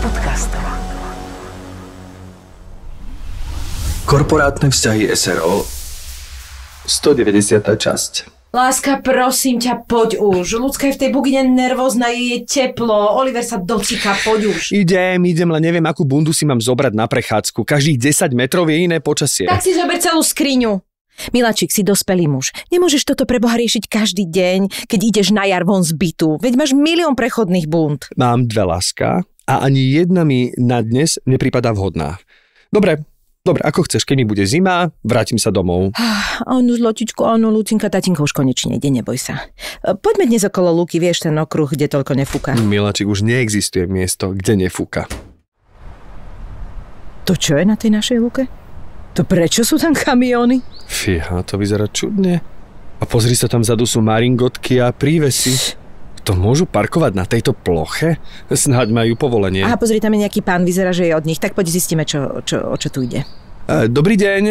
podcastov. Korporátne vzťahy SRO 190. časť. Láska, prosím ťa, poď už. Ľudská je v tej bugine nervózna, jej je teplo. Oliver sa dotýka, poď už. Idem, idem, len neviem, akú bundu si mám zobrať na prechádzku. Každých 10 metrov je iné počasie. Tak si zober celú skriňu. Milačik, si dospelý muž. Nemôžeš toto preboha riešiť každý deň, keď ideš na jar von z bytu. Veď máš milión prechodných bund. Mám dve láska a ani jedna mi na dnes nepripadá vhodná. Dobre, Dobre, ako chceš, keď mi bude zima, vrátim sa domov. Ah, onu zlotičku, onu Lucinka, tatinka už konečne ide, neboj sa. Eh, poďme dnes okolo Luky, vieš ten okruh, kde toľko nefúka. Miláčik, už neexistuje miesto, kde nefúka. To čo je na tej našej Luke? To prečo sú tam kamióny? Fíha, to vyzerá čudne. A pozri sa tam zadu sú maringotky a prívesy. To môžu parkovať na tejto ploche? Snáď majú povolenie. Aha, pozri, tam je nejaký pán, vyzerá, že je od nich. Tak poď zistíme, čo, čo, o čo tu ide. E, dobrý deň,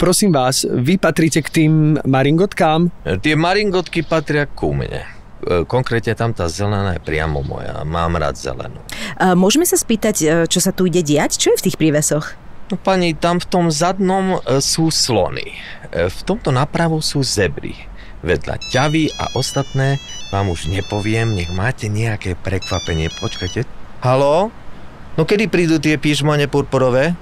prosím vás, vy patríte k tým maringotkám? E, tie maringotky patria ku mne. E, konkrétne tam tá zelená je priamo moja. Mám rád zelenú. Môžeme sa spýtať, čo sa tu ide diať? Čo je v tých prívesoch? No pani, tam v tom zadnom sú slony. V tomto napravo sú zebry. Vedľa ťavy a ostatné vám už nepoviem, nech máte nejaké prekvapenie. Počkajte. Halo? No kedy prídu tie pížmone purpurové?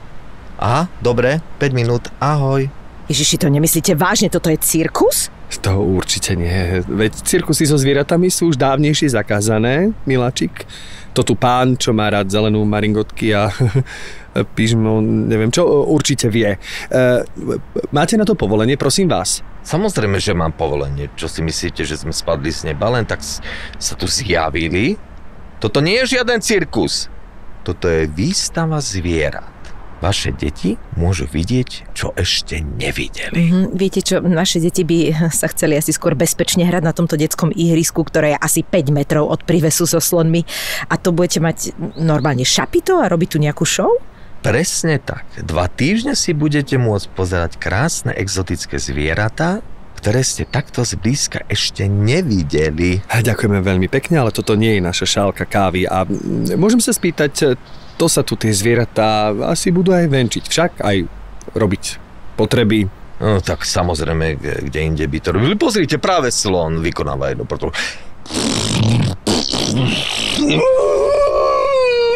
Aha, dobre, 5 minút, ahoj. Ježiši, to nemyslíte vážne, toto je cirkus? To určite nie. Veď cirkusy so zvieratami sú už dávnejšie zakázané, miláčik. To tu pán, čo má rád zelenú maringotky a pížmo, neviem čo, určite vie. E, máte na to povolenie, prosím vás? Samozrejme, že mám povolenie. Čo si myslíte, že sme spadli z neba? Len tak sa tu zjavili? Toto nie je žiaden cirkus. Toto je výstava zvierat. Vaše deti môžu vidieť, čo ešte nevideli. Mm, viete čo, naše deti by sa chceli asi skôr bezpečne hrať na tomto detskom ihrisku, ktoré je asi 5 metrov od prívesu so slonmi. A to budete mať normálne šapito a robiť tu nejakú show? Presne tak. Dva týždne si budete môcť pozerať krásne exotické zvieratá, ktoré ste takto zblízka ešte nevideli. Ďakujeme veľmi pekne, ale toto nie je naša šálka kávy a môžem sa spýtať, e, to sa tu tie zvieratá asi budú aj venčiť, však aj robiť potreby, No tak samozrejme, kde inde by to robili. Pozrite, práve slon vykonáva jednu protokolu.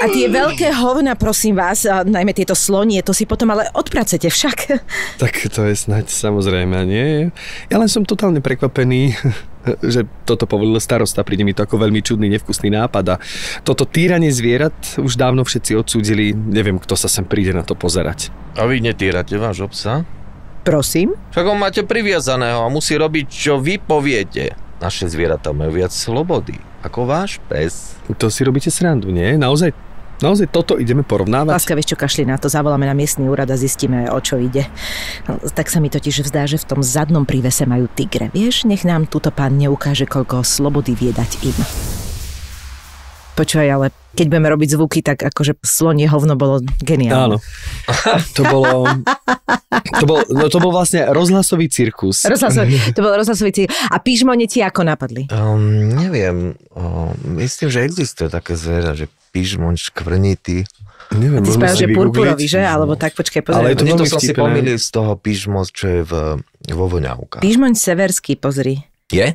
A tie mm. veľké hovna, prosím vás, najmä tieto slonie, to si potom ale odpracete však. Tak to je snáď samozrejme, nie? Ja len som totálne prekvapený, že toto povolil starosta, príde mi to ako veľmi čudný, nevkusný nápad a toto týranie zvierat už dávno všetci odsúdili, neviem, kto sa sem príde na to pozerať. A vy netýrate váš obsa? Prosím? Však ho máte priviazaného a musí robiť, čo vy poviete. Naše zvieratá majú viac slobody ako váš pes. To si robíte srandu, nie? Naozaj Naozaj toto ideme porovnávať. Láska, vieš čo, kašli na to, zavoláme na miestny úrad a zistíme, o čo ide. No, tak sa mi totiž vzdá, že v tom zadnom prívese majú tigre. Vieš, nech nám túto pán neukáže, koľko slobody viedať im. Počúvaj, ale keď budeme robiť zvuky, tak akože slonie hovno bolo geniálne. Áno. To bolo... To bol, no to bol vlastne rozhlasový cirkus. Rozhlasový, to bol rozhlasový cirkus. A pížmone ti ako napadli? Um, neviem. Um, myslím, že existuje také zviera, že pížmon škvrnitý. Neviem, ty spáš, že purpurový, že? No. Alebo tak, počkaj, pozrieme. Ale to, to som si pomýlil z toho pížmo, čo je v, vo voňavkách. Pížmoň severský, pozri. Je?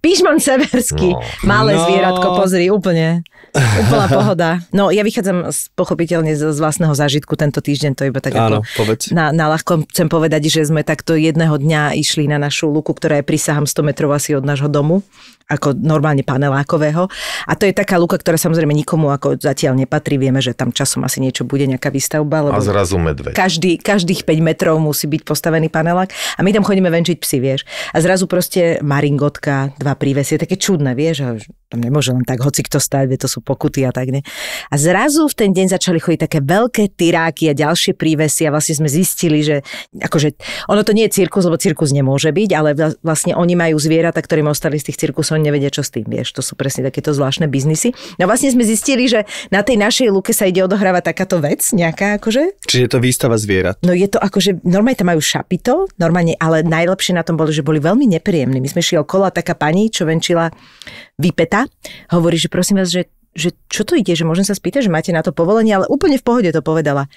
Píšman Severský. No. Malé no. zvieratko, pozri, úplne. Úplná pohoda. No ja vychádzam z, pochopiteľne z, z vlastného zážitku tento týždeň, to iba tak Áno, ako povedz. Na, na ľahkom chcem povedať, že sme takto jedného dňa išli na našu luku, ktorá je prisahám 100 metrov asi od nášho domu, ako normálne panelákového. A to je taká luka, ktorá samozrejme nikomu ako zatiaľ nepatrí. Vieme, že tam časom asi niečo bude, nejaká výstavba. Lebo a zrazu medveď. Každý, každých 5 metrov musí byť postavený panelák. A my tam chodíme venčiť psi, vieš. A zrazu proste maringotka, dva prívesie, také čudné, vieš tam nemôže len tak hoci kto stať, to sú pokuty a tak ne. A zrazu v ten deň začali chodiť také veľké tyráky a ďalšie prívesy a vlastne sme zistili, že akože, ono to nie je cirkus, lebo cirkus nemôže byť, ale vlastne oni majú zvieratá, ktorým ostali z tých cirkusov, nevedia čo s tým, vieš, to sú presne takéto zvláštne biznisy. No vlastne sme zistili, že na tej našej luke sa ide odohrávať takáto vec nejaká, akože. Čiže je to výstava zvierat. No je to akože, normálne tam majú šapito, normálne, ale najlepšie na tom bolo, že boli veľmi nepríjemní. My sme šli okolo a taká pani, čo venčila vypeta, hovorí, že prosím vás, že, že čo to ide, že môžem sa spýtať, že máte na to povolenie, ale úplne v pohode to povedala.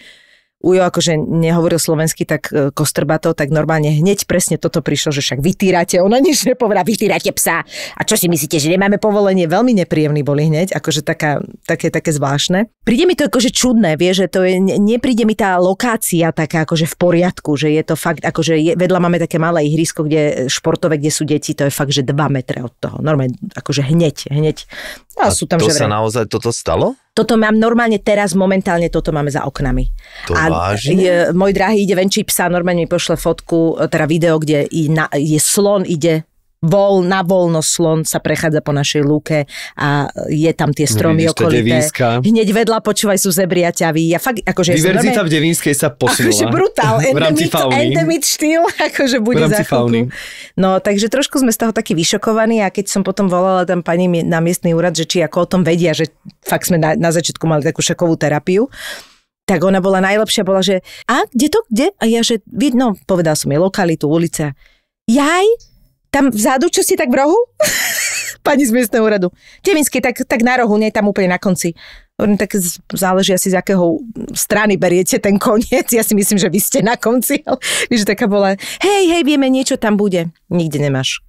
Ujo akože nehovoril slovensky tak e, kostrbato, tak normálne hneď presne toto prišlo, že však vytýrate, ona nič nepovedala, vytýrate psa. A čo si myslíte, že nemáme povolenie? Veľmi nepríjemný boli hneď, akože taká, také, také zvláštne. Príde mi to akože čudné, vie, že to je, nepríde mi tá lokácia taká akože v poriadku, že je to fakt, akože je, vedľa máme také malé ihrisko, kde športové, kde sú deti, to je fakt, že 2 metre od toho. Normálne, akože hneď, hneď. A, a sú tam, to že sa vrej. naozaj toto stalo? Toto mám normálne teraz, momentálne toto máme za oknami. To a vážne? Je, môj drahý ide venčí psa, normálne mi pošle fotku, e, teda video, kde je, na, je slon ide Vol na voľno slon sa prechádza po našej lúke a je tam tie no stromy Vidíš, okolité. Hneď vedľa počúvaj sú zebri a Ja fakt, akože Diverzita ja v Devinskej sa akože posunula. Akože brutál. Endemit, endemit štýl, akože bude za fauny. No, takže trošku sme z toho takí vyšokovaní a keď som potom volala tam pani na miestny úrad, že či ako o tom vedia, že fakt sme na, na začiatku mali takú šokovú terapiu, tak ona bola najlepšia, bola, že a kde to, kde? A ja, že vidno, povedal som jej lokalitu, ulica. Jaj, tam vzadu, čo si tak v rohu? Pani z miestneho úradu. Devinský, tak, tak na rohu, nie tam úplne na konci. Hovorím, tak záleží asi z akého strany beriete ten koniec. Ja si myslím, že vy ste na konci. víš, taká bola, hej, hej, vieme, niečo tam bude. Nikde nemáš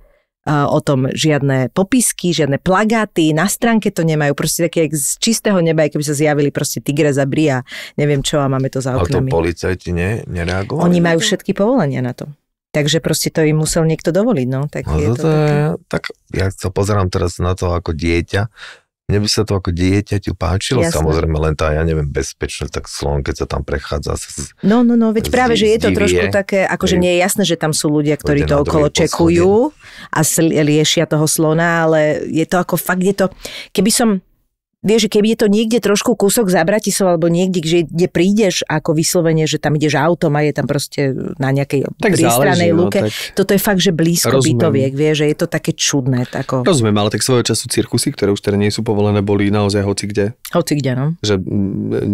o tom žiadne popisky, žiadne plagáty, na stránke to nemajú, proste také z čistého neba, keby sa zjavili proste tigre za bria, neviem čo a máme to za oknami. Ale to policajti ne, nereagovali? Oni majú všetky povolenia na to. Takže proste to im musel niekto dovoliť, no. Tak, no je to, to také... je, tak ja sa pozerám teraz na to ako dieťa. Mne by sa to ako dieťa, ti páčilo, Jasne. samozrejme len tá, ja neviem, bezpečne, tak slon, keď sa tam prechádza. Z, no, no, no, veď z, práve, že je to divie, trošku také, akože nie je jasné, že tam sú ľudia, ktorí to okolo čekujú a sli- liešia toho slona, ale je to ako fakt, je to, keby som vieš, že keby je to niekde trošku kúsok za Bratislava, alebo niekde, že, kde prídeš ako vyslovene, že tam ideš autom a je tam proste na nejakej tak prístranej záleží, no, lúke. No, tak... Toto je fakt, že blízko Rozumiem. bytoviek, vie, že je to také čudné. Tako... Rozumiem, ale tak svojho času cirkusy, ktoré už teda nie sú povolené, boli naozaj hoci kde. Hoci kde, no. Že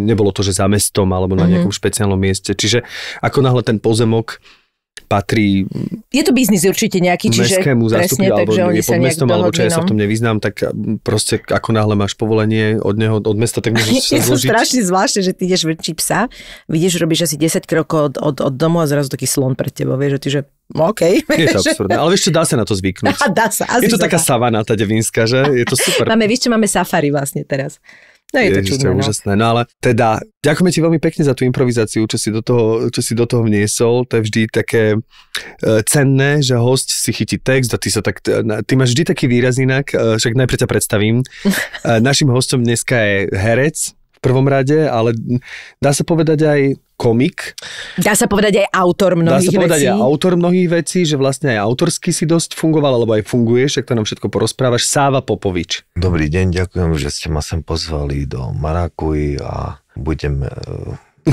nebolo to, že za mestom alebo na mm-hmm. nejakom špeciálnom mieste. Čiže ako náhle ten pozemok patrí... Je to biznis určite nejaký, čiže... Mestskému zástupu, presne, alebo je pod mestom, alebo čo ja sa v tom nevyznám, tak proste ako náhle máš povolenie od neho, od mesta, tak môžeš sa Je to strašne zvláštne, že ty ideš vrčiť psa, vidíš, robíš asi 10 krokov od, od, od domu a zrazu taký slon pred tebou, vieš, že ty, že no, OK. Je to absurdné, ale vieš čo, dá sa na to zvyknúť. dá sa, je to taká savana, tá devínska, že? Je to super. Máme, vieš čo, máme safari vlastne teraz. No je to Ježiš, čudné, to no. úžasné. No ale teda, ďakujeme ti veľmi pekne za tú improvizáciu, čo si do toho, čo si do toho vniesol. To je vždy také e, cenné, že host si chytí text a ty sa tak, ty máš vždy taký výraz inak, e, však najprv ťa predstavím. E, našim hostom dneska je herec, v prvom rade, ale dá sa povedať aj komik. Dá sa povedať aj autor mnohých vecí. Dá sa povedať vecí. aj autor mnohých vecí, že vlastne aj autorsky si dosť fungoval, alebo aj funguje, však to nám všetko porozprávaš. Sáva Popovič. Dobrý deň, ďakujem, že ste ma sem pozvali do Marakuj a budem e,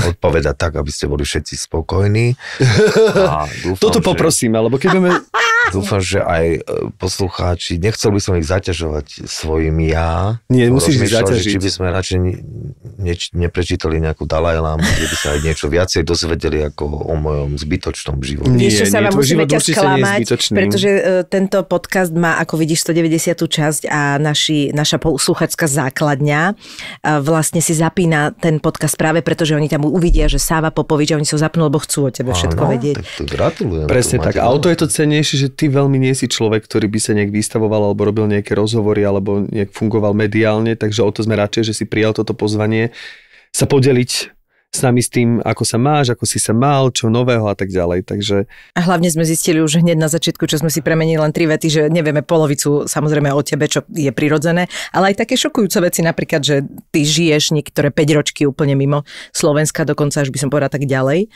odpovedať tak, aby ste boli všetci spokojní. A dúfam, Toto poprosíme, alebo keď budeme... Dúfam, že aj e, poslucháči, nechcel by som ich zaťažovať svojim ja. Nie, musíš ich zaťažiť. Či by sme radšej nieč, neprečítali nejakú Dalajlámu, kde by sa aj niečo viacej dozvedeli ako o mojom zbytočnom živote. Nie, Ešte sa nie, vám musíme ťa sklamať, pretože e, tento podcast má, ako vidíš, 190. časť a naši, naša posluchačská základňa e, vlastne si zapína ten podcast práve preto, že oni tam uvidia, že Sáva Popovič, a oni sa so zapnú, lebo chcú o tebe všetko Áno, vedieť. Tak to gratulujem. Presne tak. A o to je to cennejšie, že ty veľmi nie si človek, ktorý by sa nejak vystavoval alebo robil nejaké rozhovory alebo nejak fungoval mediálne, takže o to sme radšej, že si prijal toto pozvanie sa podeliť s nami s tým, ako sa máš, ako si sa mal, čo nového a tak ďalej. Takže... A hlavne sme zistili už hneď na začiatku, čo sme si premenili len tri vety, že nevieme polovicu samozrejme o tebe, čo je prirodzené, ale aj také šokujúce veci, napríklad, že ty žiješ niektoré 5 ročky úplne mimo Slovenska, dokonca až by som povedala tak ďalej.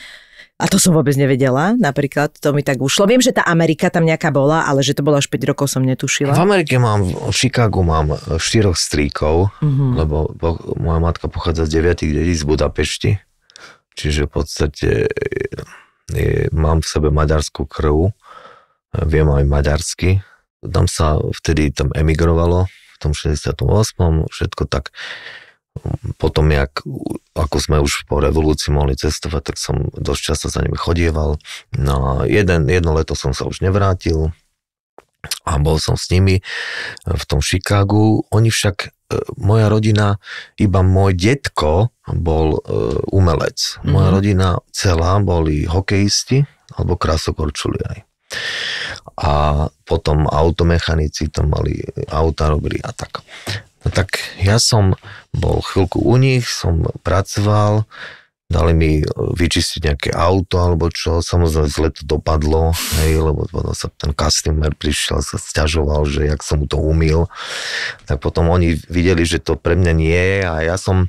A to som vôbec nevedela, napríklad, to mi tak ušlo. Viem, že tá Amerika tam nejaká bola, ale že to bola až 5 rokov, som netušila. V Amerike mám, v Chicagu mám štyroch stríkov, mm-hmm. lebo moja matka pochádza z deviatých dedí z Budapešti. Čiže v podstate je, mám v sebe maďarskú krv, viem aj maďarsky. Tam sa vtedy tam emigrovalo, v tom 68. všetko tak. Potom, jak, ako sme už po revolúcii mohli cestovať, tak som dosť často za nimi chodieval. No jeden, jedno leto som sa už nevrátil, a bol som s nimi e, v tom Chicagu. Oni však, e, moja rodina, iba môj detko bol e, umelec. Moja mm-hmm. rodina celá boli hokejisti alebo krásokorčuli aj. A potom automechanici tam mali auta robili a tak. No tak ja som bol chvíľku u nich, som pracoval, dali mi e, vyčistiť nejaké auto alebo čo, samozrejme zle to dopadlo, hej, lebo potom sa ten customer prišiel, sa stiažoval, že jak som mu to umýl, tak potom oni videli, že to pre mňa nie je a ja som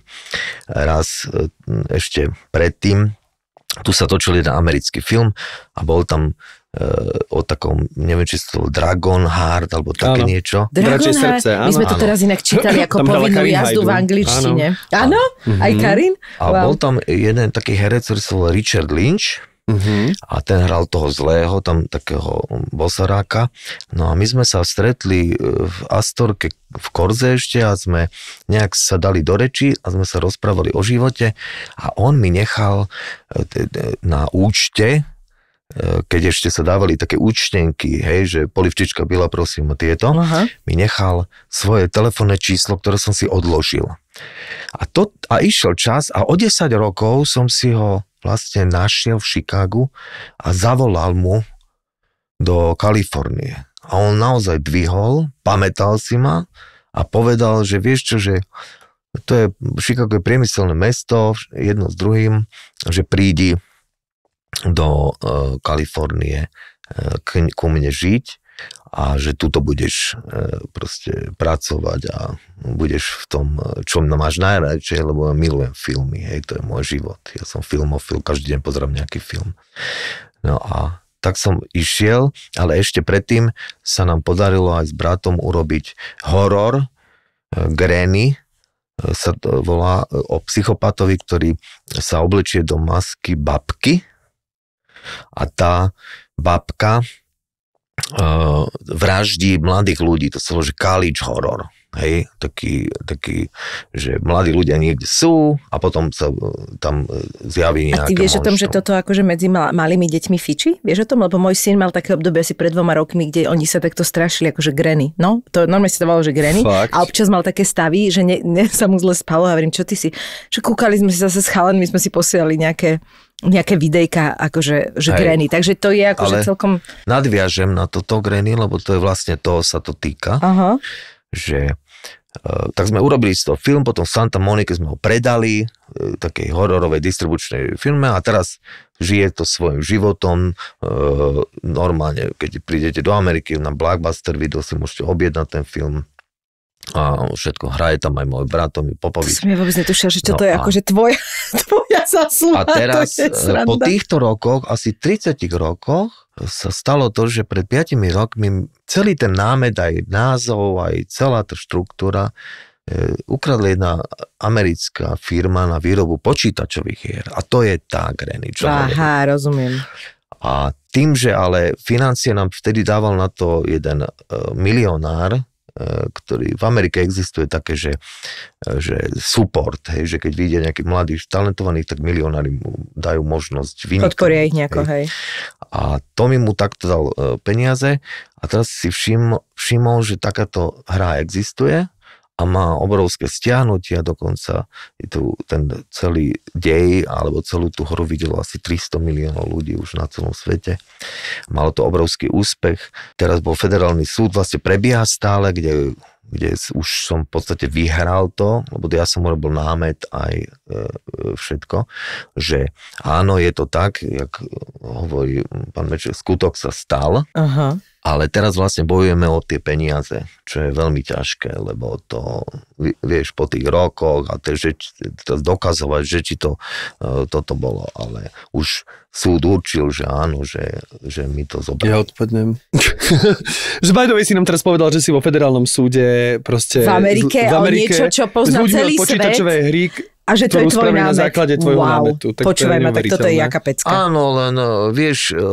raz e, ešte predtým, tu sa točil jeden americký film a bol tam o takom, neviem, či to Dragon Heart alebo také áno. niečo. Dragon Heart, srdce, áno. my sme to teraz inak čítali ako povinnú jazdu v angličtine. Áno, áno? Mm-hmm. aj mhm. Karin? A wow. bol tam jeden taký herec, ktorý sa volal Richard Lynch, Uh-huh. A ten hral toho zlého, tam takého bosaráka. No a my sme sa stretli e, v Astorke v Korze ešte a sme nejak sa dali do reči a sme sa rozprávali o živote a on mi nechal e, na účte Eh, keď ešte sa dávali také účtenky, hej, že polivčička byla prosím o tieto, Aha. mi nechal svoje telefónne číslo, ktoré som si odložil. A, to, a išiel čas a o 10 rokov som si ho vlastne našiel v Chicagu a zavolal mu do Kalifornie. A on naozaj dvihol, pamätal si ma a povedal, že vieš čo, že to je, Chicago je priemyselné mesto, jedno s druhým, že prídi do eh, Kalifornie eh, k, ku mne žiť a že tuto budeš eh, proste pracovať a budeš v tom, čo máš najradšej, lebo ja milujem filmy, hej, to je môj život. Ja som filmofil, každý deň pozerám nejaký film. No a tak som išiel, ale ešte predtým sa nám podarilo aj s bratom urobiť horor Granny, sa volá o psychopatovi, ktorý sa oblečie do masky babky a tá babka uh, vraždí mladých ľudí, to sa že college horor. Hej, taký, taký, že mladí ľudia niekde sú a potom sa e, tam e, zjaví nejaké A ty vieš o tom, že toto akože medzi malými deťmi fiči? Vieš o tom? Lebo môj syn mal také obdobie asi pred dvoma rokmi, kde oni sa takto strašili, akože greny. No, to normálne sa to volalo, že greny. A občas mal také stavy, že ne, ne, sa mu zle spalo. A hovorím, čo ty si? Že kúkali sme si zase s chalanmi, sme si posielali nejaké nejaké videjka, akože že Hej, Takže to je akože celkom... Nadviažem na toto grény, lebo to je vlastne toho sa to týka. Aha. Že e, tak sme urobili z toho film, potom Santa Monike sme ho predali e, takej hororovej distribučnej filme a teraz žije to svojim životom. E, normálne, keď prídete do Ameriky na Blockbuster video si môžete objednať ten film a všetko hraje tam aj môj brat, to mi Popovič. som ja vôbec netušia, že čo no to je a... akože tvoja, tvoja zasluha, A teraz to je e, po týchto rokoch, asi 30 rokoch, sa stalo to, že pred 5 rokmi celý ten námed, aj názov, aj celá tá štruktúra e, ukradla jedna americká firma na výrobu počítačových hier. A to je tá Greenwich. Aha, rozumiem. A tým, že ale financie nám vtedy dával na to jeden e, milionár, E, ktorý v Amerike existuje také, že, e, že support, hej, že keď vidia nejaký mladý talentovaných, tak milionári mu dajú možnosť vyniknúť. Podporia ich nejako, hej. hej. A Tommy mu takto dal e, peniaze a teraz si všim, všimol, že takáto hra existuje a má obrovské stiahnutia, dokonca tu ten celý dej alebo celú tú hru videlo asi 300 miliónov ľudí už na celom svete. Malo to obrovský úspech. Teraz bol federálny súd, vlastne prebieha stále, kde kde už som v podstate vyhral to, lebo ja som urobil námet aj e, všetko, že áno, je to tak, jak hovorí pán Meček, skutok sa stal. uh-huh. Ale teraz vlastne bojujeme o tie peniaze, čo je veľmi ťažké, lebo to, vieš, po tých rokoch a te, že, to dokazovať, že či to, e, toto bolo, ale už súd určil, že áno, že, že my to zobrali. Ja odpadnem. že by si nám teraz povedal, že si vo federálnom súde proste... V Amerike, v Amerike o niečo, čo pozná celý svet. hry, a že to je tvoj námet. na základe tvojho wow. námetu. Tak Počúvaj ma, tak toto je jaká pecka. Áno, len e, vieš, e,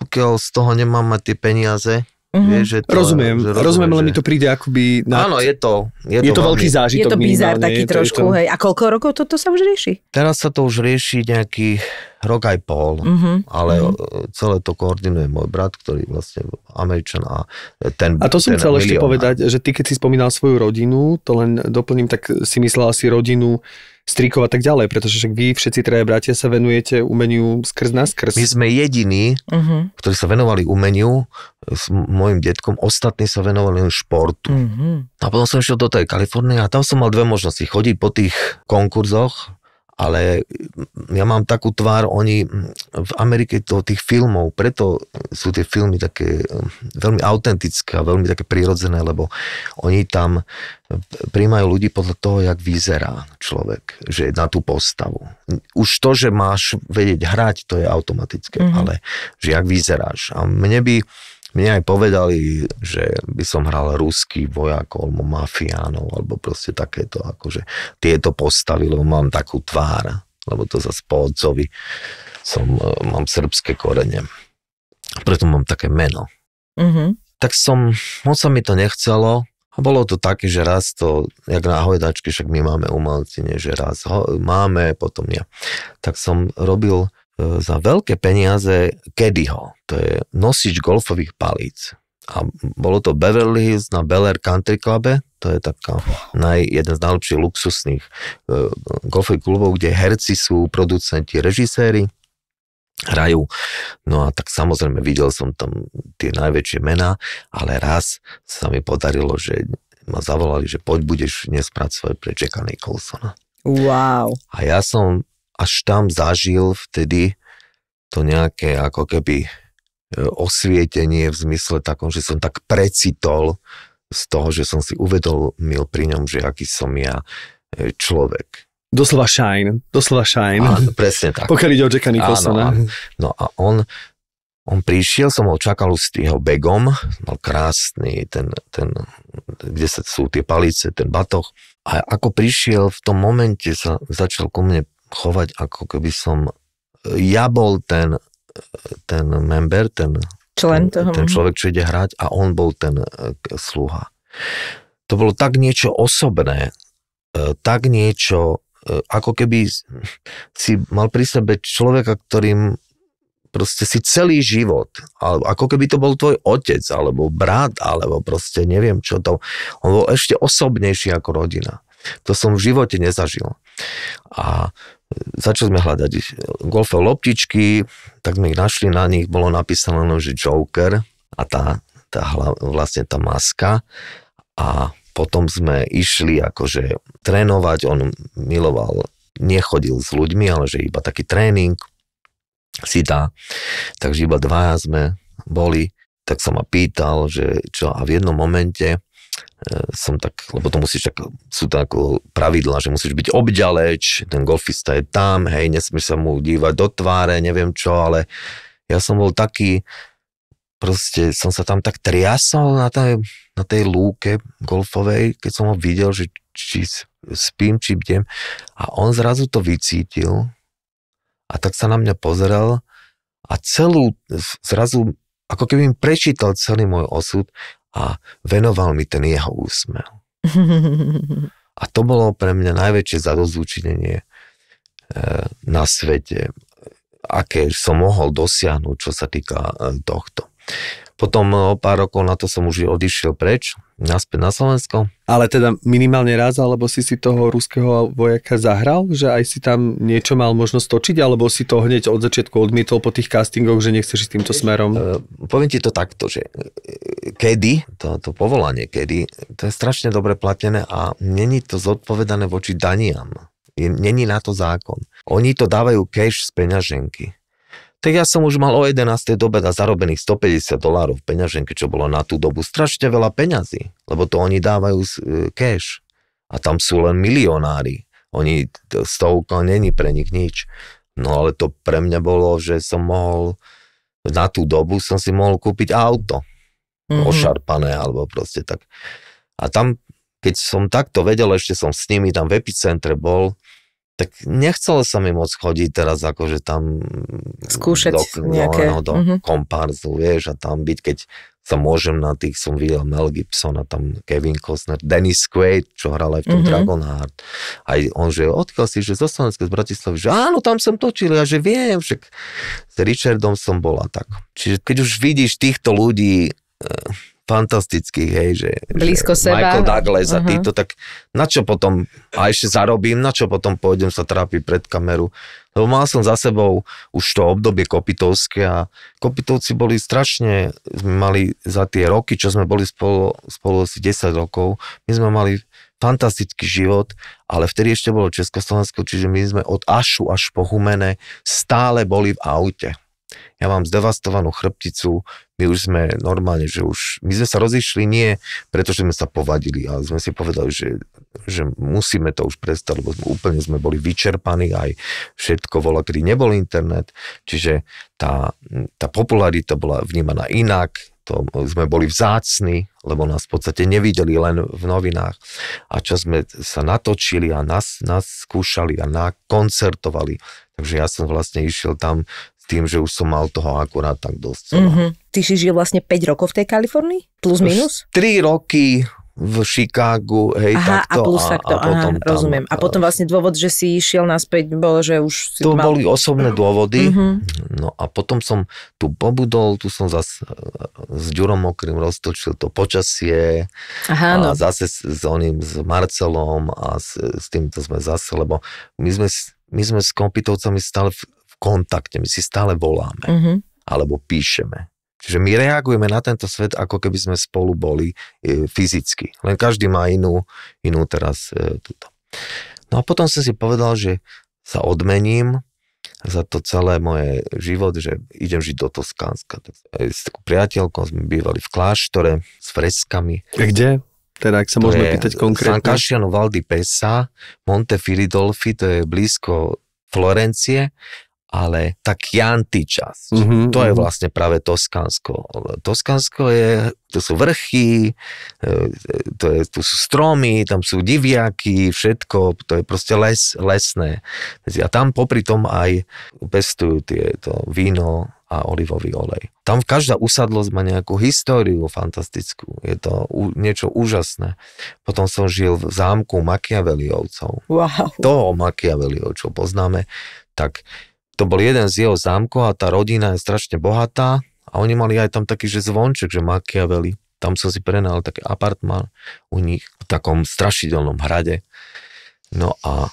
pokiaľ z toho nemáme tie peniaze, Mm-hmm. Vieš, že to, rozumiem, že rozumiem, rozumiem, že... ale mi to príde akoby... Na... Áno, je to. Je, je to, to veľký zážitok. Je to bizár taký je trošku, to, je to... hej. A koľko rokov toto sa už rieši? Teraz sa to už rieši nejaký rok aj pol, mm-hmm. ale mm-hmm. celé to koordinuje môj brat, ktorý vlastne Američan a ten A to som chcel ešte povedať, že ty keď si spomínal svoju rodinu, to len doplním, tak si myslel asi rodinu strikov a tak ďalej, pretože však vy všetci traje bratia sa venujete umeniu skrz nás. skrz. My sme jediní, uh-huh. ktorí sa venovali umeniu s mojim detkom, ostatní sa venovali športu. Uh-huh. A potom som išiel do tej Kalifornie a tam som mal dve možnosti. Chodiť po tých konkurzoch, ale ja mám takú tvár, oni v Amerike to tých filmov, preto sú tie filmy také um, veľmi autentické a veľmi také prírodzené, lebo oni tam príjmajú ľudí podľa toho, jak vyzerá človek, že na tú postavu. Už to, že máš vedieť hrať, to je automatické, mm-hmm. ale že jak vyzeráš. A mne by mne aj povedali, že by som hral ruský vojak alebo mafiánov, alebo proste takéto, akože tieto postavy, lebo mám takú tvár, lebo to zase po som, e, mám srbské korene. Preto mám také meno. Mm-hmm. Tak som, moc sa mi to nechcelo, a bolo to také, že raz to, jak na hojdačke, však my máme nie, že raz ho, máme, potom ja. Tak som robil E, za veľké peniaze Kedyho, to je nosič golfových palíc. A bolo to Beverly Hills na Bel Air Country Club, to je taká naj, jeden z najlepších luxusných e, golfových klubov, kde herci sú producenti, režiséri, hrajú. No a tak samozrejme videl som tam tie najväčšie mená, ale raz sa mi podarilo, že ma zavolali, že poď budeš dnes pracovať pre Jacka Nicholsona. Wow. A ja som až tam zažil vtedy to nejaké ako keby e, osvietenie v zmysle takom, že som tak precitol z toho, že som si uvedomil pri ňom, že aký som ja e, človek. Doslova shine, doslova shine. Áno, presne tak. Pokiaľ ide o Jacka Nicholsona. Áno, áno. No a on, on prišiel, som ho čakal s jeho begom, mal krásny ten, ten, kde sú tie palice, ten batoh. A ako prišiel, v tom momente sa začal ku mne chovať, ako keby som ja bol ten, ten member, ten, Člen toho. ten človek, čo ide hrať a on bol ten e, sluha. To bolo tak niečo osobné, e, tak niečo, e, ako keby si mal pri sebe človeka, ktorým proste si celý život, alebo ako keby to bol tvoj otec, alebo brat, alebo proste neviem čo to. On bol ešte osobnejší ako rodina. To som v živote nezažil. A začali sme hľadať golfové loptičky, tak sme ich našli, na nich bolo napísané, no, že Joker a tá, tá hla, vlastne tá maska a potom sme išli akože trénovať, on miloval, nechodil s ľuďmi, ale že iba taký tréning si dá. Takže iba dvaja sme boli, tak sa ma pýtal, že čo a v jednom momente E, som tak, lebo to musíš tak, sú ako pravidla, že musíš byť obďaleč, ten golfista je tam, hej, nesmieš sa mu dívať do tváre, neviem čo, ale ja som bol taký, proste som sa tam tak triasol na tej, na tej lúke golfovej, keď som ho videl, že či spím, či bdem. A on zrazu to vycítil a tak sa na mňa pozrel a celú, zrazu ako keby im prečítal celý môj osud a venoval mi ten jeho úsmev. A to bolo pre mňa najväčšie zadozúčinenie e, na svete, aké som mohol dosiahnuť, čo sa týka e, tohto. Potom eh, o pár rokov na to som už odišiel preč, naspäť na Slovensko. Ale teda minimálne raz, alebo si si toho ruského vojaka zahral, že aj si tam niečo mal možnosť točiť, alebo si to hneď od začiatku odmietol po tých castingoch, že nechceš ísť týmto smerom? Eh, poviem ti to takto, že eh, kedy, to, to povolanie kedy, to je strašne dobre platené a není to zodpovedané voči daniam. Není na to zákon. Oni to dávajú cash z peňaženky tak ja som už mal o 11. dobe na zarobených 150 dolárov v peňaženke, čo bolo na tú dobu strašne veľa peňazí, lebo to oni dávajú e, cash a tam sú len milionári. Oni, z toho stovka není pre nich nič. No ale to pre mňa bolo, že som mohol, na tú dobu som si mohol kúpiť auto. Mm-hmm. Ošarpané alebo proste tak. A tam, keď som takto vedel, ešte som s nimi tam v epicentre bol, tak nechcelo sa mi moc chodiť teraz akože tam skúšať do, no, nejaké... no, do mm-hmm. komparzu, vieš, a tam byť, keď sa môžem na tých, som videl Mel Gibson a tam Kevin Costner, Dennis Quaid, čo hral aj v tom mm-hmm. Dragon Heart. Aj on, že odkiaľ si, že zo Slovenska, z Bratislavy, že áno, tam som točil, ja že viem, však s Richardom som bola tak. Čiže keď už vidíš týchto ľudí, eh, fantastických, hej, že, Blízko že seba. Michael Douglas uh-huh. a títo, tak na čo potom, a ešte zarobím, na čo potom pôjdem sa trápiť pred kameru. Lebo mal som za sebou už to obdobie Kopitovské a Kopitovci boli strašne, mali za tie roky, čo sme boli spolu, spolu asi 10 rokov, my sme mali fantastický život, ale vtedy ešte bolo Československo, čiže my sme od Ašu až po Humene stále boli v aute ja mám zdevastovanú chrbticu, my už sme normálne, že už, my sme sa rozišli nie preto, že sme sa povadili, ale sme si povedali, že, že musíme to už prestať, lebo sme, úplne sme boli vyčerpaní, aj všetko volo, kedy nebol internet, čiže tá, tá popularita bola vnímaná inak, to sme boli vzácni, lebo nás v podstate nevideli len v novinách. A čo sme sa natočili a nás, nás skúšali a nakoncertovali. Takže ja som vlastne išiel tam tým, že už som mal toho akurát tak dosť. Mm-hmm. Ty si žil vlastne 5 rokov v tej Kalifornii? Plus minus? 3 roky v Chicagu, hej, aha, takto. A, plus a, takto, a potom aha, tam, rozumiem. A potom vlastne dôvod, že si išiel naspäť, bol, že už si To mal... boli osobné dôvody. Mm-hmm. No a potom som tu pobudol, tu som zase s Ďurom Mokrym roztočil to počasie. Aha, no. A zase s, s oným, s Marcelom a s, s týmto sme zase, lebo my sme my sme s kompitovcami stále kontakte, my si stále voláme uh-huh. alebo píšeme. Čiže my reagujeme na tento svet, ako keby sme spolu boli e, fyzicky. Len každý má inú, inú teraz e, túto. No a potom som si povedal, že sa odmením za to celé moje život, že idem žiť do Toskánska. S takou priateľkou sme bývali v kláštore s freskami. Kde? Teda, ak sa to môžeme pýtať konkrétne. San Casciano Valdi Pesa, Monte Filidolfi to je blízko Florencie ale tá Chianti časť, mm-hmm, to je mhm. vlastne práve Toskansko. Toskansko je, to sú vrchy, e, to je, tu sú stromy, tam sú diviaky, všetko, to je proste les, lesné. A tam popri tom aj pestujú tieto víno a olivový olej. Tam každá usadlosť má nejakú históriu fantastickú. Je to u, niečo úžasné. Potom som žil v zámku Machiavelliovcov. Wow. Toho Machiaveliovcov poznáme. Tak to bol jeden z jeho zámkov a tá rodina je strašne bohatá a oni mali aj tam taký, že zvonček, že Machiavelli. Tam som si prenal taký apartman u nich v takom strašidelnom hrade. No a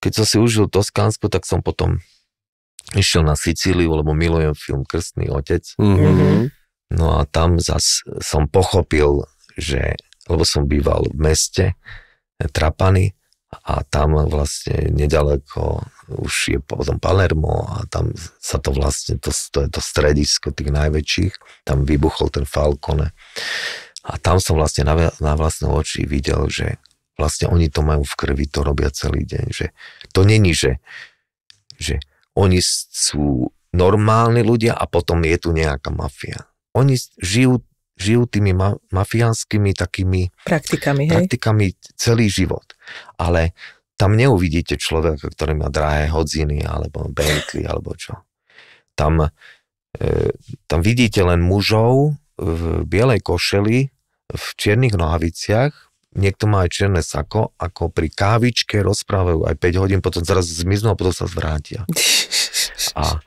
keď som si užil Toskánsko, tak som potom išiel na Sicíliu, lebo milujem film Krstný otec. Mm-hmm. No a tam zas som pochopil, že, lebo som býval v meste Trapany, a tam vlastne nedaleko už je potom Palermo a tam sa to vlastne, to, to je to stredisko tých najväčších, tam vybuchol ten Falcone a tam som vlastne na, na vlastné oči videl, že vlastne oni to majú v krvi, to robia celý deň, že to není, že, že oni sú normálni ľudia a potom je tu nejaká mafia. Oni žijú, žijú tými ma, mafiánskymi takými praktikami, hej? praktikami celý život ale tam neuvidíte človeka, ktorý má drahé hodziny, alebo Bentley, alebo čo. Tam, e, tam vidíte len mužov v bielej košeli, v čiernych nohaviciach, niekto má aj čierne sako, ako pri kávičke rozprávajú aj 5 hodín, potom zrazu zmiznú a potom sa zvrátia. A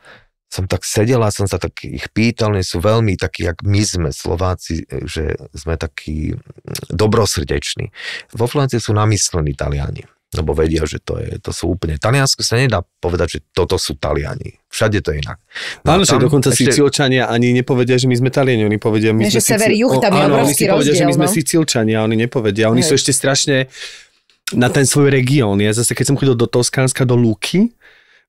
som tak sedela, som sa tak ich pýtal, oni sú veľmi takí, jak my sme Slováci, e, že sme takí mm, dobrosrdeční. Vo Florencii sú namyslení Taliani, lebo vedia, že to, je, to sú úplne... Taliansko sa nedá povedať, že toto sú Taliani. Všade to je inak. No, áno, že dokonca ešte... Sicilčania ani nepovedia, že my sme Taliani, oni povedia, my ne, sme... Že Sicil... sever, tam je oni si povedia, že my sme no. Sicilčania, oni nepovedia. Oni Hej. sú ešte strašne na ten svoj región. Ja zase, keď som chodil do Toskánska, do Luky,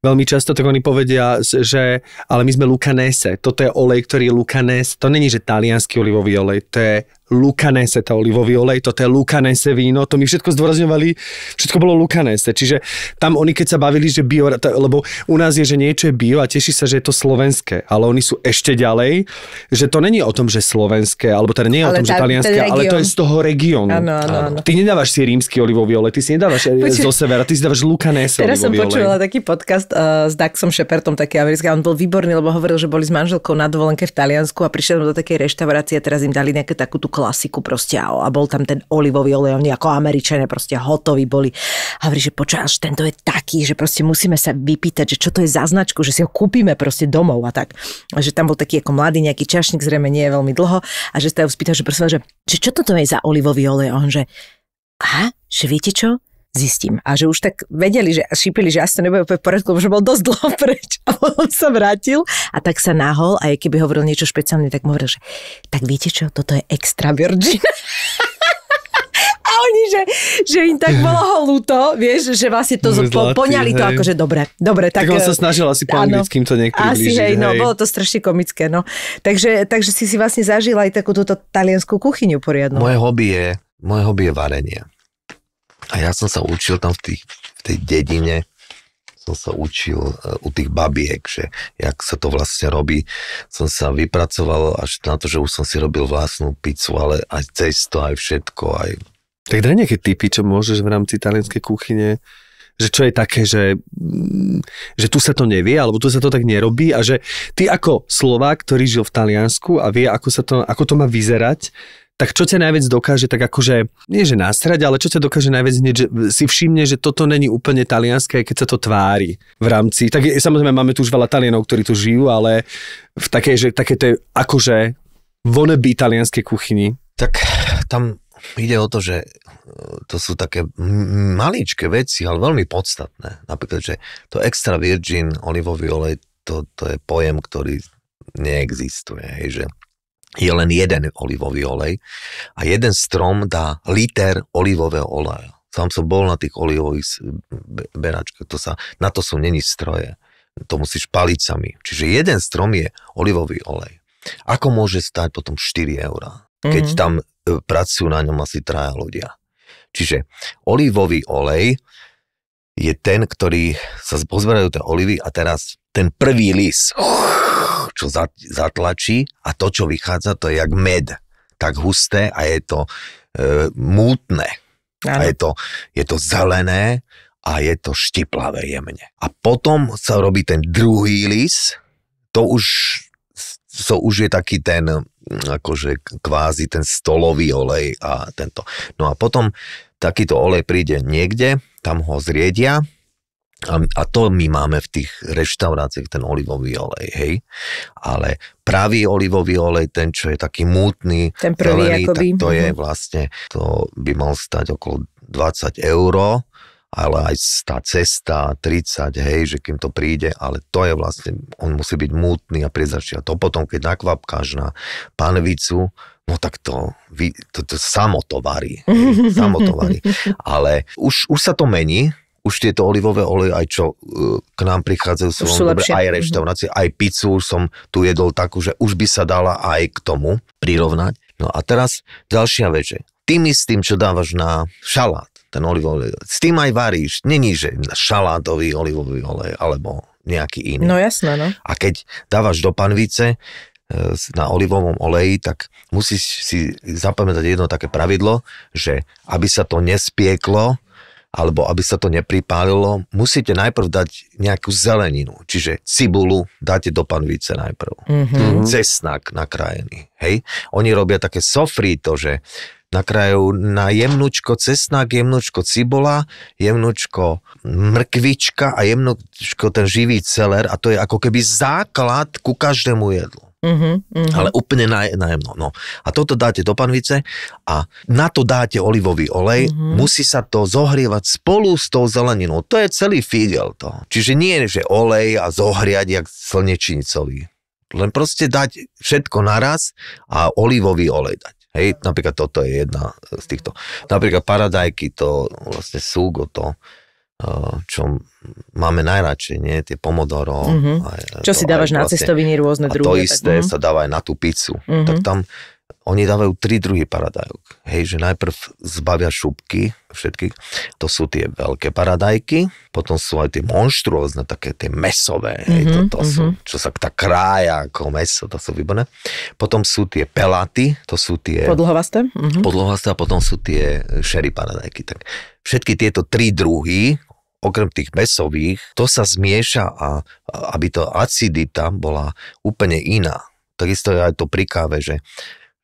veľmi často, tak oni povedia, že ale my sme Lucanese, toto je olej, ktorý je Lucanese, to není, že talianský olivový olej, to je Lucanese, to olivový olej, toto je Lucanese víno, to mi všetko zdôrazňovali, všetko bolo Lucanese, čiže tam oni keď sa bavili, že bio, lebo u nás je, že niečo je bio a teší sa, že je to slovenské, ale oni sú ešte ďalej, že to není o tom, že slovenské, alebo teda nie je o tom, tá, že talianské, ale to je z toho regiónu. Ty nedávaš si rímsky olivový olej, ty si nedávaš eh, Počuť. zo severa, ty si dávaš Lucanese Teraz som počúvala olej. taký podcast Eh, s Daxom Shepertom, taký americký, on bol výborný, lebo hovoril, že boli s manželkou na dovolenke v Taliansku a prišiel do takej reštaurácie a teraz im dali nejakú takú tú klasiku proste a, a bol tam ten olivový olej, oni ako Američania proste hotoví boli. A hovorí, že až tento je taký, že proste musíme sa vypýtať, že čo to je za značku, že si ho kúpime proste domov a tak. A že tam bol taký ako mladý nejaký čašník, zrejme nie je veľmi dlho a že sa ho spýtal, že prosím, že, že čo toto je za olivový olej? A on že, aha, že viete čo? zistím. A že už tak vedeli, že šípili, že asi to nebude v poriadku, že bol dosť dlho preč a potom sa vrátil a tak sa nahol a keby hovoril niečo špeciálne, tak mu hovoril, že tak viete čo, toto je extra virgin. a oni, že, že im tak bolo ho ľúto, vieš, že vlastne to Zlatý, poňali hej. to akože dobre, dobre. Tak, tak on sa e, snažil asi po anglickým to niekto Asi, hej, hej, no, bolo to strašne komické, no. Takže, takže si si vlastne zažila aj takú túto taliansku kuchyňu poriadnu. Moje hobby je, moje hobby je varenie. A ja som sa učil tam v, tých, v tej dedine, som sa učil eh, u tých babiek, že jak sa to vlastne robí. Som sa vypracoval až na to, že už som si robil vlastnú pizzu, ale aj cesto, aj všetko. Aj... Tak daj nejaké typy, čo môžeš v rámci talianskej kuchyne že čo je také, že, mm, že tu sa to nevie, alebo tu sa to tak nerobí a že ty ako Slovák, ktorý žil v Taliansku a vie, ako, sa to, ako to má vyzerať, tak čo ťa najviac dokáže, tak akože, nie že násrať, ale čo ťa dokáže najviac hneď, že si všimne, že toto není úplne talianské, keď sa to tvári v rámci, tak je, samozrejme máme tu už veľa Talianov, ktorí tu žijú, ale v takej, že také to je akože wannabe talianskej kuchyni. Tak tam ide o to, že e, to sú také maličké veci, ale veľmi podstatné. Napríklad, že to extra virgin olivový olej, to, to je pojem, ktorý neexistuje. Hej, že je len jeden olivový olej a jeden strom dá liter olivového oleja. Sám som bol na tých olivových beračkách, to sa, na to sú není stroje. To musíš sami. Čiže jeden strom je olivový olej. Ako môže stať potom 4 eurá, keď mm-hmm. tam e, pracujú na ňom asi traja ľudia. Čiže olivový olej je ten, ktorý sa pozberajú tie olivy a teraz ten prvý lis, čo zatlačí a to, čo vychádza, to je jak med. Tak husté a je to e, mútne. A je to, je to zelené a je to štiplavé jemne. A potom sa robí ten druhý lis, to už, to už je taký ten, akože kvázi ten stolový olej a tento. No a potom takýto olej príde niekde, tam ho zriedia, a, a to my máme v tých reštauráciách, ten olivový olej, hej. Ale pravý olivový olej, ten, čo je taký mútny, ten prvý zelený, akoby. tak to je mhm. vlastne, to by mal stať okolo 20 eur, ale aj tá cesta 30, hej, že kým to príde, ale to je vlastne, on musí byť mútny a prizračný. A to potom, keď nakvapkáš na panvicu, no tak to, vy, to, to samo to varí, hej, samo to varí. Ale už, už sa to mení, už tieto olivové oleje, aj čo e, k nám prichádzajú, sú, sú dobré, aj reštaurácie, mm-hmm. aj pizzu už som tu jedol takú, že už by sa dala aj k tomu prirovnať. No a teraz ďalšia vec, že tým istým, čo dávaš na šalát, ten olivový olej, s tým aj varíš, není, že šalátový olivový olej, alebo nejaký iný. No jasné, no. A keď dávaš do panvice, e, na olivovom oleji, tak musíš si zapamätať jedno také pravidlo, že aby sa to nespieklo, alebo aby sa to nepripálilo, musíte najprv dať nejakú zeleninu, čiže cibulu dáte do panvice najprv. Mm-hmm. Cesnak nakrájený, hej. Oni robia také sofrito, že nakrajú na jemnúčko cesnak, jemnúčko cibula, jemnúčko mrkvička a jemnúčko ten živý celer a to je ako keby základ ku každému jedlu. Uh-huh, uh-huh. Ale úplne naj, najemno. No. A toto dáte do panvice a na to dáte olivový olej. Uh-huh. Musí sa to zohrievať spolu s tou zeleninou. To je celý fidel to. Čiže nie, že olej a zohriať jak slnečnicový. Len proste dať všetko naraz a olivový olej dať. Hej, napríklad toto je jedna z týchto. Napríklad paradajky, to vlastne súgo, to Eh, čo máme najradšej, nie? Tie pomodoro. Uh-huh. Aj, eh, čo si dávaš na vlastne cestoviny rôzne druhy. To isté tak, mhm. sa dáva aj na tú pizzu. Uh-huh. Tak tam oni dávajú tri druhy paradajok. Hej, že najprv zbavia šupky všetky. To sú tie veľké paradajky, potom sú aj tie monštruózne, také tie mesové, hej, mm-hmm, to, to mm-hmm. sú, čo sa tak krája ako meso, to sú výborné. Potom sú tie pelaty, to sú tie... Podlhovasté. Mm-hmm. Podlhovasté a potom sú tie šery paradajky. Tak všetky tieto tri druhy okrem tých mesových, to sa zmieša a aby to acidita bola úplne iná. Takisto je aj to pri káve, že,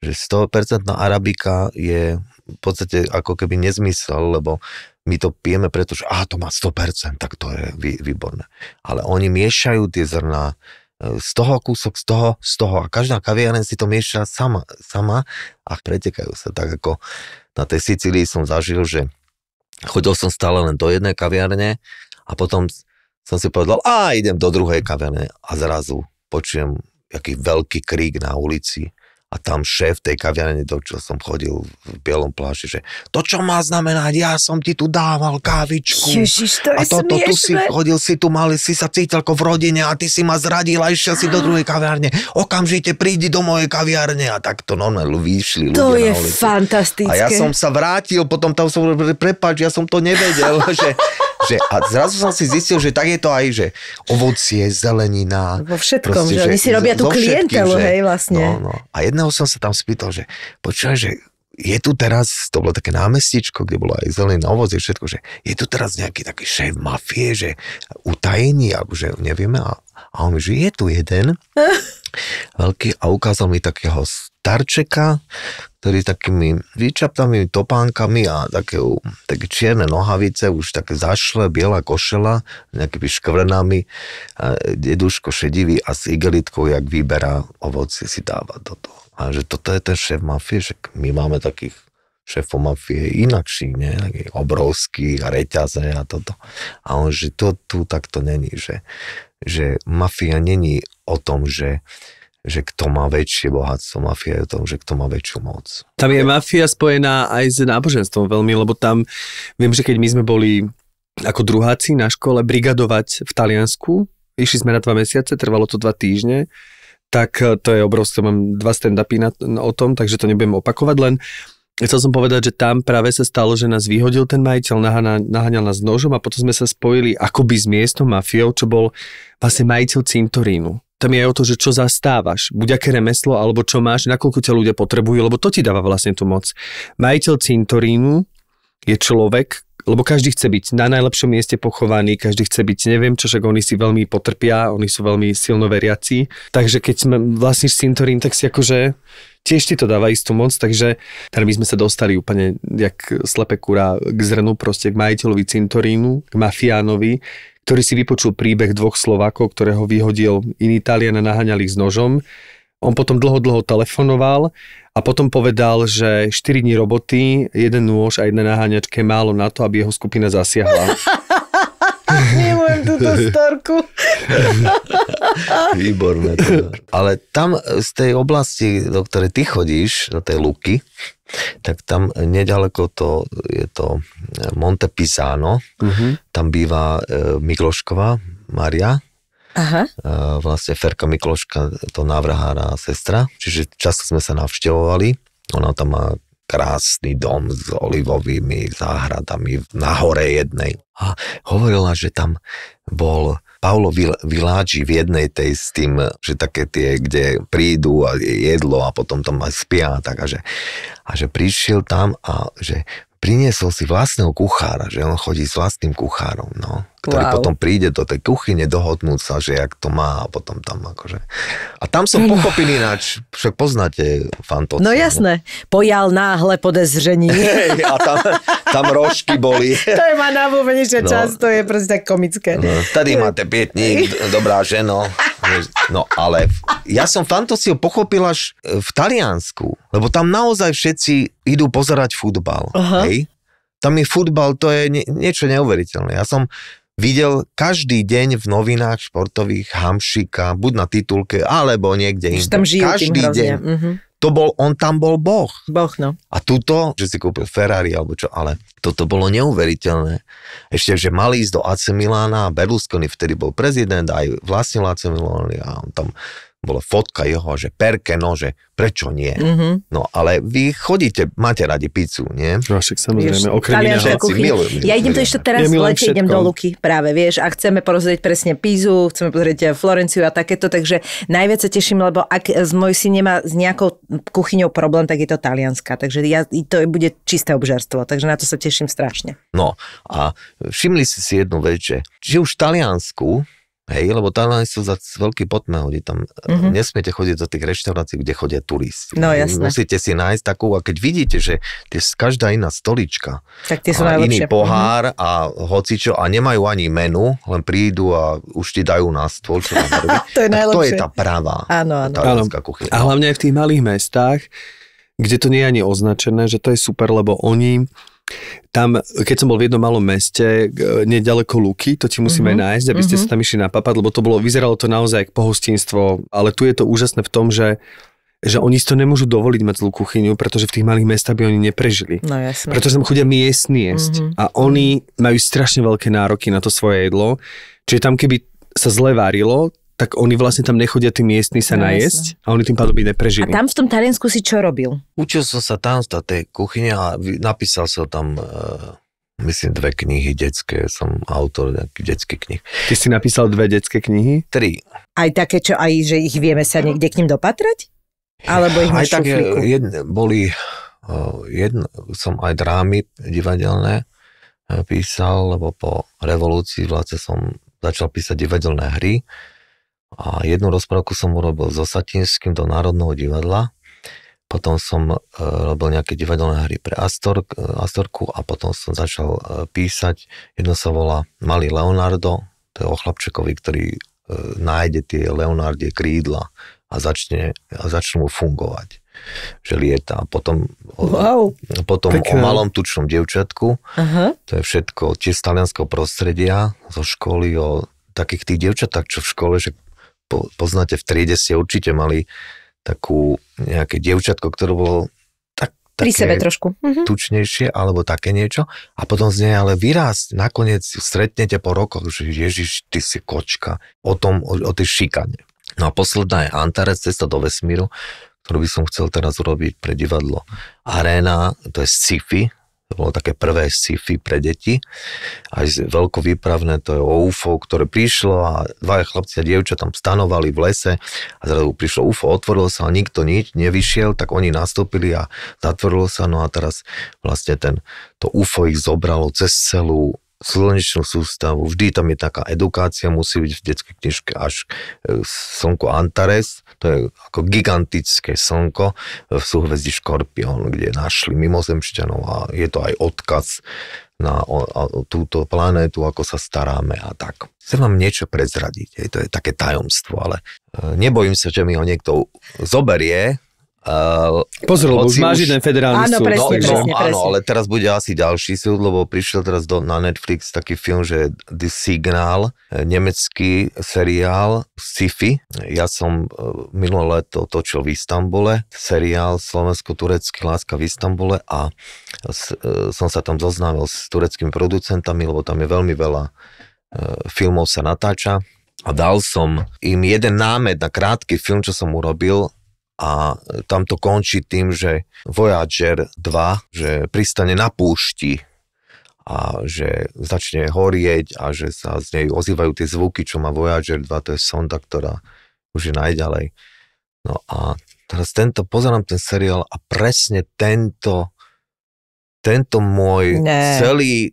že 100% arabika je v podstate ako keby nezmysel, lebo my to pijeme, pretože a to má 100%, tak to je vý, výborné. Ale oni miešajú tie zrná e, z toho kúsok, z toho, z toho a každá kaviareň si to mieša sama, sama a pretekajú sa. Tak ako na tej Sicílii som zažil, že Chodil som stále len do jednej kaviarne a potom som si povedal, a idem do druhej kaviarne a zrazu počujem jaký veľký krík na ulici a tam šéf tej kaviarne, do čo som chodil v bielom pláši, že to, čo má znamenať, ja som ti tu dával kávičku. Ježiš, to a toto tu si chodil, si tu mali, si sa cítil ako v rodine a ty si ma zradil a išiel si do druhej kaviarne. Okamžite prídi do mojej kaviarne a tak to normálne vyšli ľudia To je fantastické. A ja som sa vrátil, potom tam som prepač, ja som to nevedel, že že, a zrazu som si zistil, že tak je to aj, že ovocie, zelenina. Vo všetkom, proste, že, že oni si robia tú klientelu, hej, vlastne. No, no. A jedného som sa tam spýtal, že počúvaj, že je tu teraz, to bolo také námestičko, kde bolo aj zelenina, ovozie, všetko, že je tu teraz nejaký taký šéf mafie, že utajení, alebo že nevieme. A, a on mi, že je tu jeden veľký a ukázal mi takého starčeka, ktorý s takými výčaptami, topánkami a také, také čierne nohavice, už také zašle, biela košela, nejakými škvrnami, A deduško šedivý a s igelitkou, jak vyberá ovoci, si dáva do toho. A že toto je ten šéf mafie, že my máme takých šéfom mafie inakší, ne? Taký obrovský a reťaze a toto. A on, že to tu takto není, že, že mafia není o tom, že že kto má väčšie bohatstvo, mafia je o tom, že kto má väčšiu moc. Tam je mafia spojená aj s náboženstvom veľmi, lebo tam viem, že keď my sme boli ako druháci na škole brigadovať v Taliansku, išli sme na dva mesiace, trvalo to dva týždne, tak eh, to je obrovské, mám dva stand-upy na, o tom, takže to nebudem opakovať, len chcel som povedať, že tam práve sa stalo, že nás vyhodil ten majiteľ, naháňal nás nožom a potom sme sa spojili akoby s miestom mafiou, čo bol vlastne majiteľ cintorínu tam je aj o to, že čo zastávaš, buď aké remeslo, alebo čo máš, nakoľko ťa ľudia potrebujú, lebo to ti dáva vlastne tú moc. Majiteľ cintorínu je človek, lebo každý chce byť na najlepšom mieste pochovaný, každý chce byť, neviem čo, však oni si veľmi potrpia, oni sú veľmi silno veriaci. Takže keď sme vlastníš cintorín, tak si akože tiež ti to dáva istú moc, takže tam my sme sa dostali úplne jak slepe kura k zrnu, proste k majiteľovi cintorínu, k mafiánovi, ktorý si vypočul príbeh dvoch Slovákov, ktorého vyhodil iný Italian a naháňal ich s nožom. On potom dlho, dlho telefonoval a potom povedal, že 4 dní roboty, jeden nôž a jedna naháňačka je málo na to, aby jeho skupina zasiahla. Milujem túto storku. Výborné. Teda. Ale tam z tej oblasti, do ktorej ty chodíš, do tej Luky, tak tam nedaleko to je to eh, Monte Pisano, uh-huh. tam býva e, Miklošková Maria, Aha. E, vlastne Ferka Mikloška, to návrhára sestra, čiže často sme sa navštevovali, ona tam má krásny dom s olivovými záhradami na hore jednej. A hovorila, že tam bol Paolo vyláči v jednej tej s tým, že také tie, kde prídu a jedlo a potom tam aj spia a tak a že, a že prišiel tam a že priniesol si vlastného kuchára, že on chodí s vlastným kuchárom, no ktorý wow. potom príde do tej kuchyne dohodnúť sa, že jak to má a potom tam akože... A tam som pochopil ináč, však poznáte fantóciu. No jasné, pojal náhle podezření. a tam, tam rožky boli. to je ma na že no, často je proste tak komické. No, tady máte pietník, dobrá ženo. No ale ja som fantóciu pochopil až e, v Taliansku, lebo tam naozaj všetci idú pozerať futbal. Uh-huh. Hej? Tam je futbal, to je nie, niečo neuveriteľné. Ja som videl každý deň v novinách športových Hamšika, buď na titulke, alebo niekde inde. Tam žijú každý tým deň. Mm-hmm. To bol, on tam bol boh. Boh, no. A tuto, že si kúpil Ferrari alebo čo, ale toto bolo neuveriteľné. Ešte, že mali ísť do AC Milána, Berlusconi vtedy bol prezident, aj vlastnil AC milán a on tam bola fotka jeho, že perke nože, prečo nie? Mm-hmm. No ale vy chodíte, máte radi pizzu, nie? No však samozrejme, okrem iného. Milujem, ja idem to ešte teraz ja lete, idem do Luky práve, vieš, a chceme porozrieť presne pizzu, chceme pozrieť eh, Florenciu a takéto, takže najviac sa teším, lebo ak eh, z môj syn nemá s nejakou kuchyňou problém, tak je to talianska, takže ja, to bude čisté obžarstvo, takže na to sa teším strašne. No a všimli si si jednu vec, že, že už v Taliansku Hej, lebo tam sú za veľký pot na Tam mm-hmm. nesmiete chodiť do tých reštaurácií, kde chodia turisti. No jasné. Musíte si nájsť takú, a keď vidíte, že tie, každá iná stolička tak tie sú a iný mhm. pohár mm-hmm. a hocičo a nemajú ani menu, len prídu a už ti dajú na stôl, čo mám to je To je tá pravá. Áno, áno. Tá Kuchyňa. A hlavne aj v tých malých mestách, kde to nie je ani označené, že to je super, lebo oni tam, keď som bol v jednom malom meste, eh, nedaleko Luky, to ti musíme mm-hmm. nájsť, aby ste mm-hmm. sa tam išli napapať, lebo to bolo, vyzeralo to naozaj ako pohostinstvo, ale tu je to úžasné v tom, že že oni si to nemôžu dovoliť mať zlú kuchyňu, pretože v tých malých mestách by oni neprežili. No jasne. Pretože tam chodia miestni jesť mm-hmm. a oni majú strašne veľké nároky na to svoje jedlo. Čiže tam, keby sa zle varilo, tak oni vlastne tam nechodia tí miestni sa no, najesť a oni tým pádom by neprežili. A tam v tom Taliansku si čo robil? Učil som sa tam z tej kuchyne a napísal som tam e, myslím dve knihy detské, som autor nejakých detských knih. Ty si napísal dve detské knihy? Tri. Aj také, čo aj, že ich vieme sa niekde k ním dopatrať? Alebo ich aj také, e, jedne, boli, e, jedne, som aj drámy divadelné písal, lebo po revolúcii vlastne som začal písať divadelné hry a jednu rozprávku som urobil so Satinským do Národného divadla. Potom som e, robil nejaké divadelné hry pre Astor, e, Astorku a potom som začal e, písať. Jedno sa volá Malý Leonardo, to je o chlapčekovi, ktorý nájde tie Leonardie krídla a, začne, a mu fungovať že lieta. Potom, wow, potom o malom tučnom devčatku, Aha. to je všetko tie z talianského prostredia, zo školy, o takých tých devčatách, čo v škole, že po, poznáte v triede, ste určite mali takú nejaké dievčatko, ktoré bolo tak, také Pri sebe trošku. Mhm. tučnejšie alebo také niečo a potom z nej ale vyrásť, nakoniec stretnete po rokoch, že Ježiš, ty si kočka, o tom, o, o tej šikane. No a posledná je Antares, cesta do vesmíru, ktorú by som chcel teraz urobiť pre divadlo Arena, to je sci-fi, to bolo také prvé sci-fi pre deti. Aj veľkovýpravné, to je o UFO, ktoré prišlo a dvaja chlapci a dievča tam stanovali v lese a zrazu prišlo UFO, otvorilo sa a nikto nič nevyšiel, tak oni nastúpili a zatvorilo sa. No a teraz vlastne ten, to UFO ich zobralo cez celú slnečnú sústavu. Vždy tam je taká edukácia, musí byť v detskej knižke až e, slnko Antares, to je ako gigantické slnko v súhvezdí Škorpión, kde našli mimozemšťanov a je to aj odkaz na o, o túto planétu, ako sa staráme a tak. Chcem vám niečo prezradiť, je, to je také tajomstvo, ale e, nebojím sa, že mi ho niekto zoberie, Uh, Pozor, lebo už máš už... jeden federálny áno, súd. Presne, no, presne, no, presne. Áno, ale teraz bude asi ďalší súd, lebo prišiel teraz do, na Netflix taký film, že The Signal, eh, nemecký seriál sci-fi. Ja som eh, minulé leto točil v Istambule seriál Slovensko-Turecký láska v Istambule a s, eh, som sa tam zoznámil s tureckými producentami, lebo tam je veľmi veľa filmov sa natáča a dal som im jeden námed na krátky film, čo som urobil a tam to končí tým, že Voyager 2, že pristane na púšti a že začne horieť a že sa z nej ozývajú tie zvuky, čo má Voyager 2, to je sonda, ktorá už je najďalej. No a teraz tento, pozerám ten seriál a presne tento, tento môj ne. celý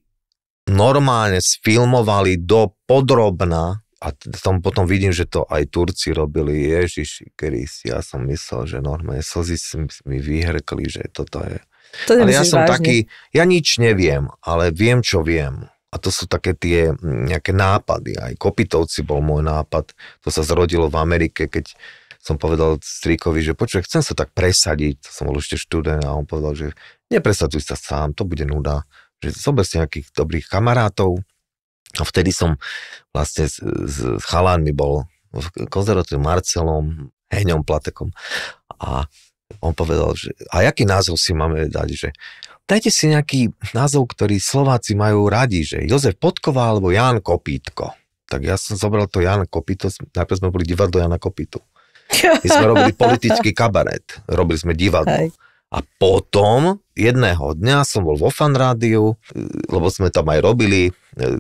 normálne sfilmovali do podrobna a tam potom vidím, že to aj Turci robili, Ježiši si ja som myslel, že normálne slzy si mi vyhrkli, že toto je. To ale ja som vážne. taký, ja nič neviem, ale viem, čo viem. A to sú také tie nejaké nápady. Aj Kopitovci bol môj nápad. To sa zrodilo v Amerike, keď som povedal strikovi, že počuj, chcem sa tak presadiť. To som bol ešte študent a on povedal, že nepresaduj sa sám, to bude nuda. Že zober si nejakých dobrých kamarátov, a vtedy som vlastne s, s chalánmi bol v konzervatóriu Marcelom, Heňom Platekom a on povedal, že a jaký názov si máme dať, že dajte si nejaký názov, ktorý Slováci majú radi, že Jozef Podková alebo Jan Kopítko. Tak ja som zobral to Jan Kopito, najprv sme boli divadlo Jana Kopitu. My sme robili politický kabaret, robili sme divadlo. Hej. A potom jedného dňa som bol vo fanrádiu, e, lebo sme tam aj robili e,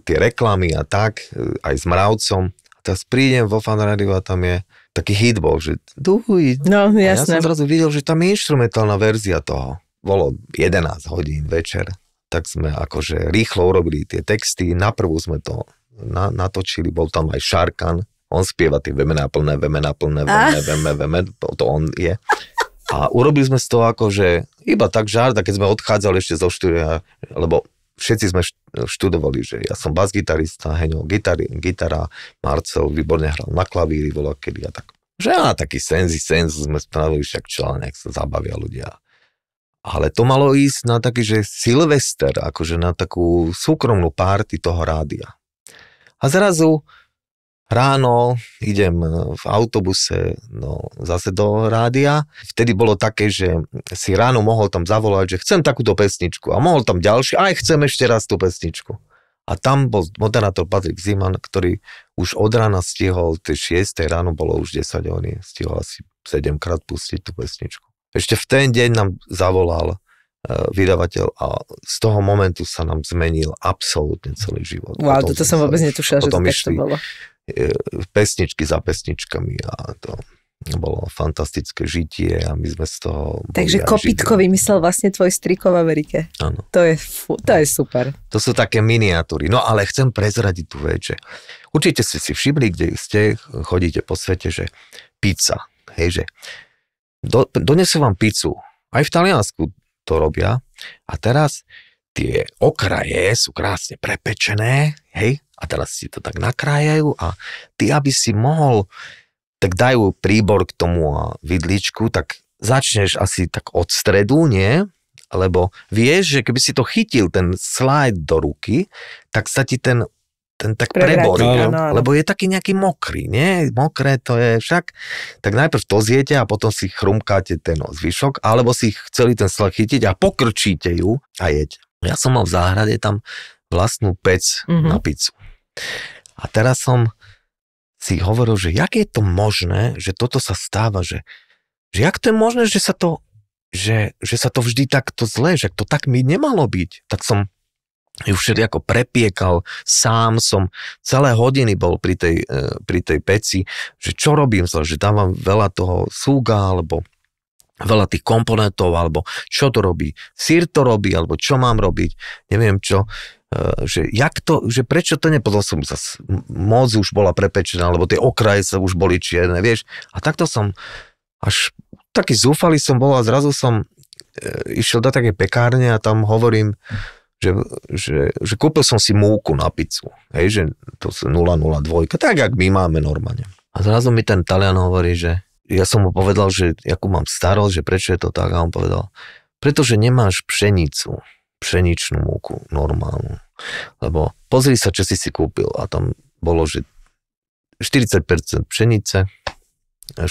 tie reklamy a tak, e, aj s mravcom. A teraz prídem vo fanrádiu a tam je taký hit bol, že duhuj. No, jasné. A ja som zrazu videl, že tam je instrumentálna verzia toho. Bolo 11 hodín večer, tak sme akože rýchlo urobili tie texty, naprvu sme to na, natočili, bol tam aj Šarkan, on spieva tie vemená plné, vemená plné, vemená, ah. vemená, vemená, to on je. A urobili sme z toho ako, že iba tak žárda, keď sme odchádzali ešte zo štúdia, lebo všetci sme študovali, že ja som bas-gitarista, Heňo, gitari, gitara, Marcel výborne hral na klavíri, bolo kedy a tak. Že á, taký senzi senzi sme spravili však článek, sa zabavia ľudia. Ale to malo ísť na taký, že Silvester, akože na takú súkromnú párty toho rádia. A zrazu Ráno idem e, v autobuse no, zase do rádia. Vtedy bolo také, že si ráno mohol tam zavolať, že chcem takúto pesničku a mohol tam ďalšie, aj chcem ešte raz tú pesničku. A tam bol moderátor Patrik Ziman, ktorý už od rána stihol, tie 6. ráno bolo už 10, on stihol asi 7 krát pustiť tú pesničku. Ešte v ten deň nám zavolal e, vydavateľ a z toho momentu sa nám zmenil absolútne celý život. Wow, to som vôbec netušila, že to takto bolo. E, pesničky za pesničkami a to bolo fantastické žitie a my sme z toho... Takže Kopitko židia. vymyslel vlastne tvoj striko v Amerike. Áno. To je, fu, to je super. To sú také miniatúry. No ale chcem prezradiť tú vec, že určite ste si všimli, kde ste, chodíte po svete, že pizza, hej, že do, donesú vám pizzu. Aj v Taliansku to robia. A teraz tie okraje sú krásne prepečené, hej, a teraz si to tak nakrájajú a ty, aby si mohol, tak dajú príbor k tomu a vidličku, tak začneš asi tak od stredu, nie? Lebo vieš, že keby si to chytil, ten slide do ruky, tak sa ti ten, ten tak preborí, no, no, no. lebo je taký nejaký mokrý, nie? Mokré to je však, tak najprv to zjete a potom si chrumkáte ten zvyšok, alebo si chceli ten slide chytiť a pokrčíte ju a jeď. Ja som mal v záhrade tam vlastnú pec mm-hmm. na pizzu. A teraz som si hovoril, že jak je to možné, že toto sa stáva, že, že jak to je možné, že sa to, že, že sa to vždy takto zle, že to tak mi nemalo byť. Tak som ju ako prepiekal, sám som celé hodiny bol pri tej, e, pri tej peci, že čo robím zle, že dávam veľa toho súga, alebo veľa tých komponentov, alebo čo to robí, sír to robí, alebo čo mám robiť, neviem čo. Eh, že, jak to, že prečo to nepodol som sa, moc už bola prepečená, lebo tie okraje sa už boli čierne, vieš. A takto som až taký zúfalý som bol a zrazu som e, išiel do také pekárne a tam hovorím, že, že, že kúpil som si múku na pizzu, hej, že to sú 002, tak jak my máme normálne. A zrazu mi ten Talian hovorí, že ja som mu povedal, že akú mám starosť, že prečo je to tak a on povedal, pretože nemáš pšenicu pšeničnú múku, normálnu. Lebo pozri sa, čo si si kúpil a tam bolo, že 40% pšenice, 60%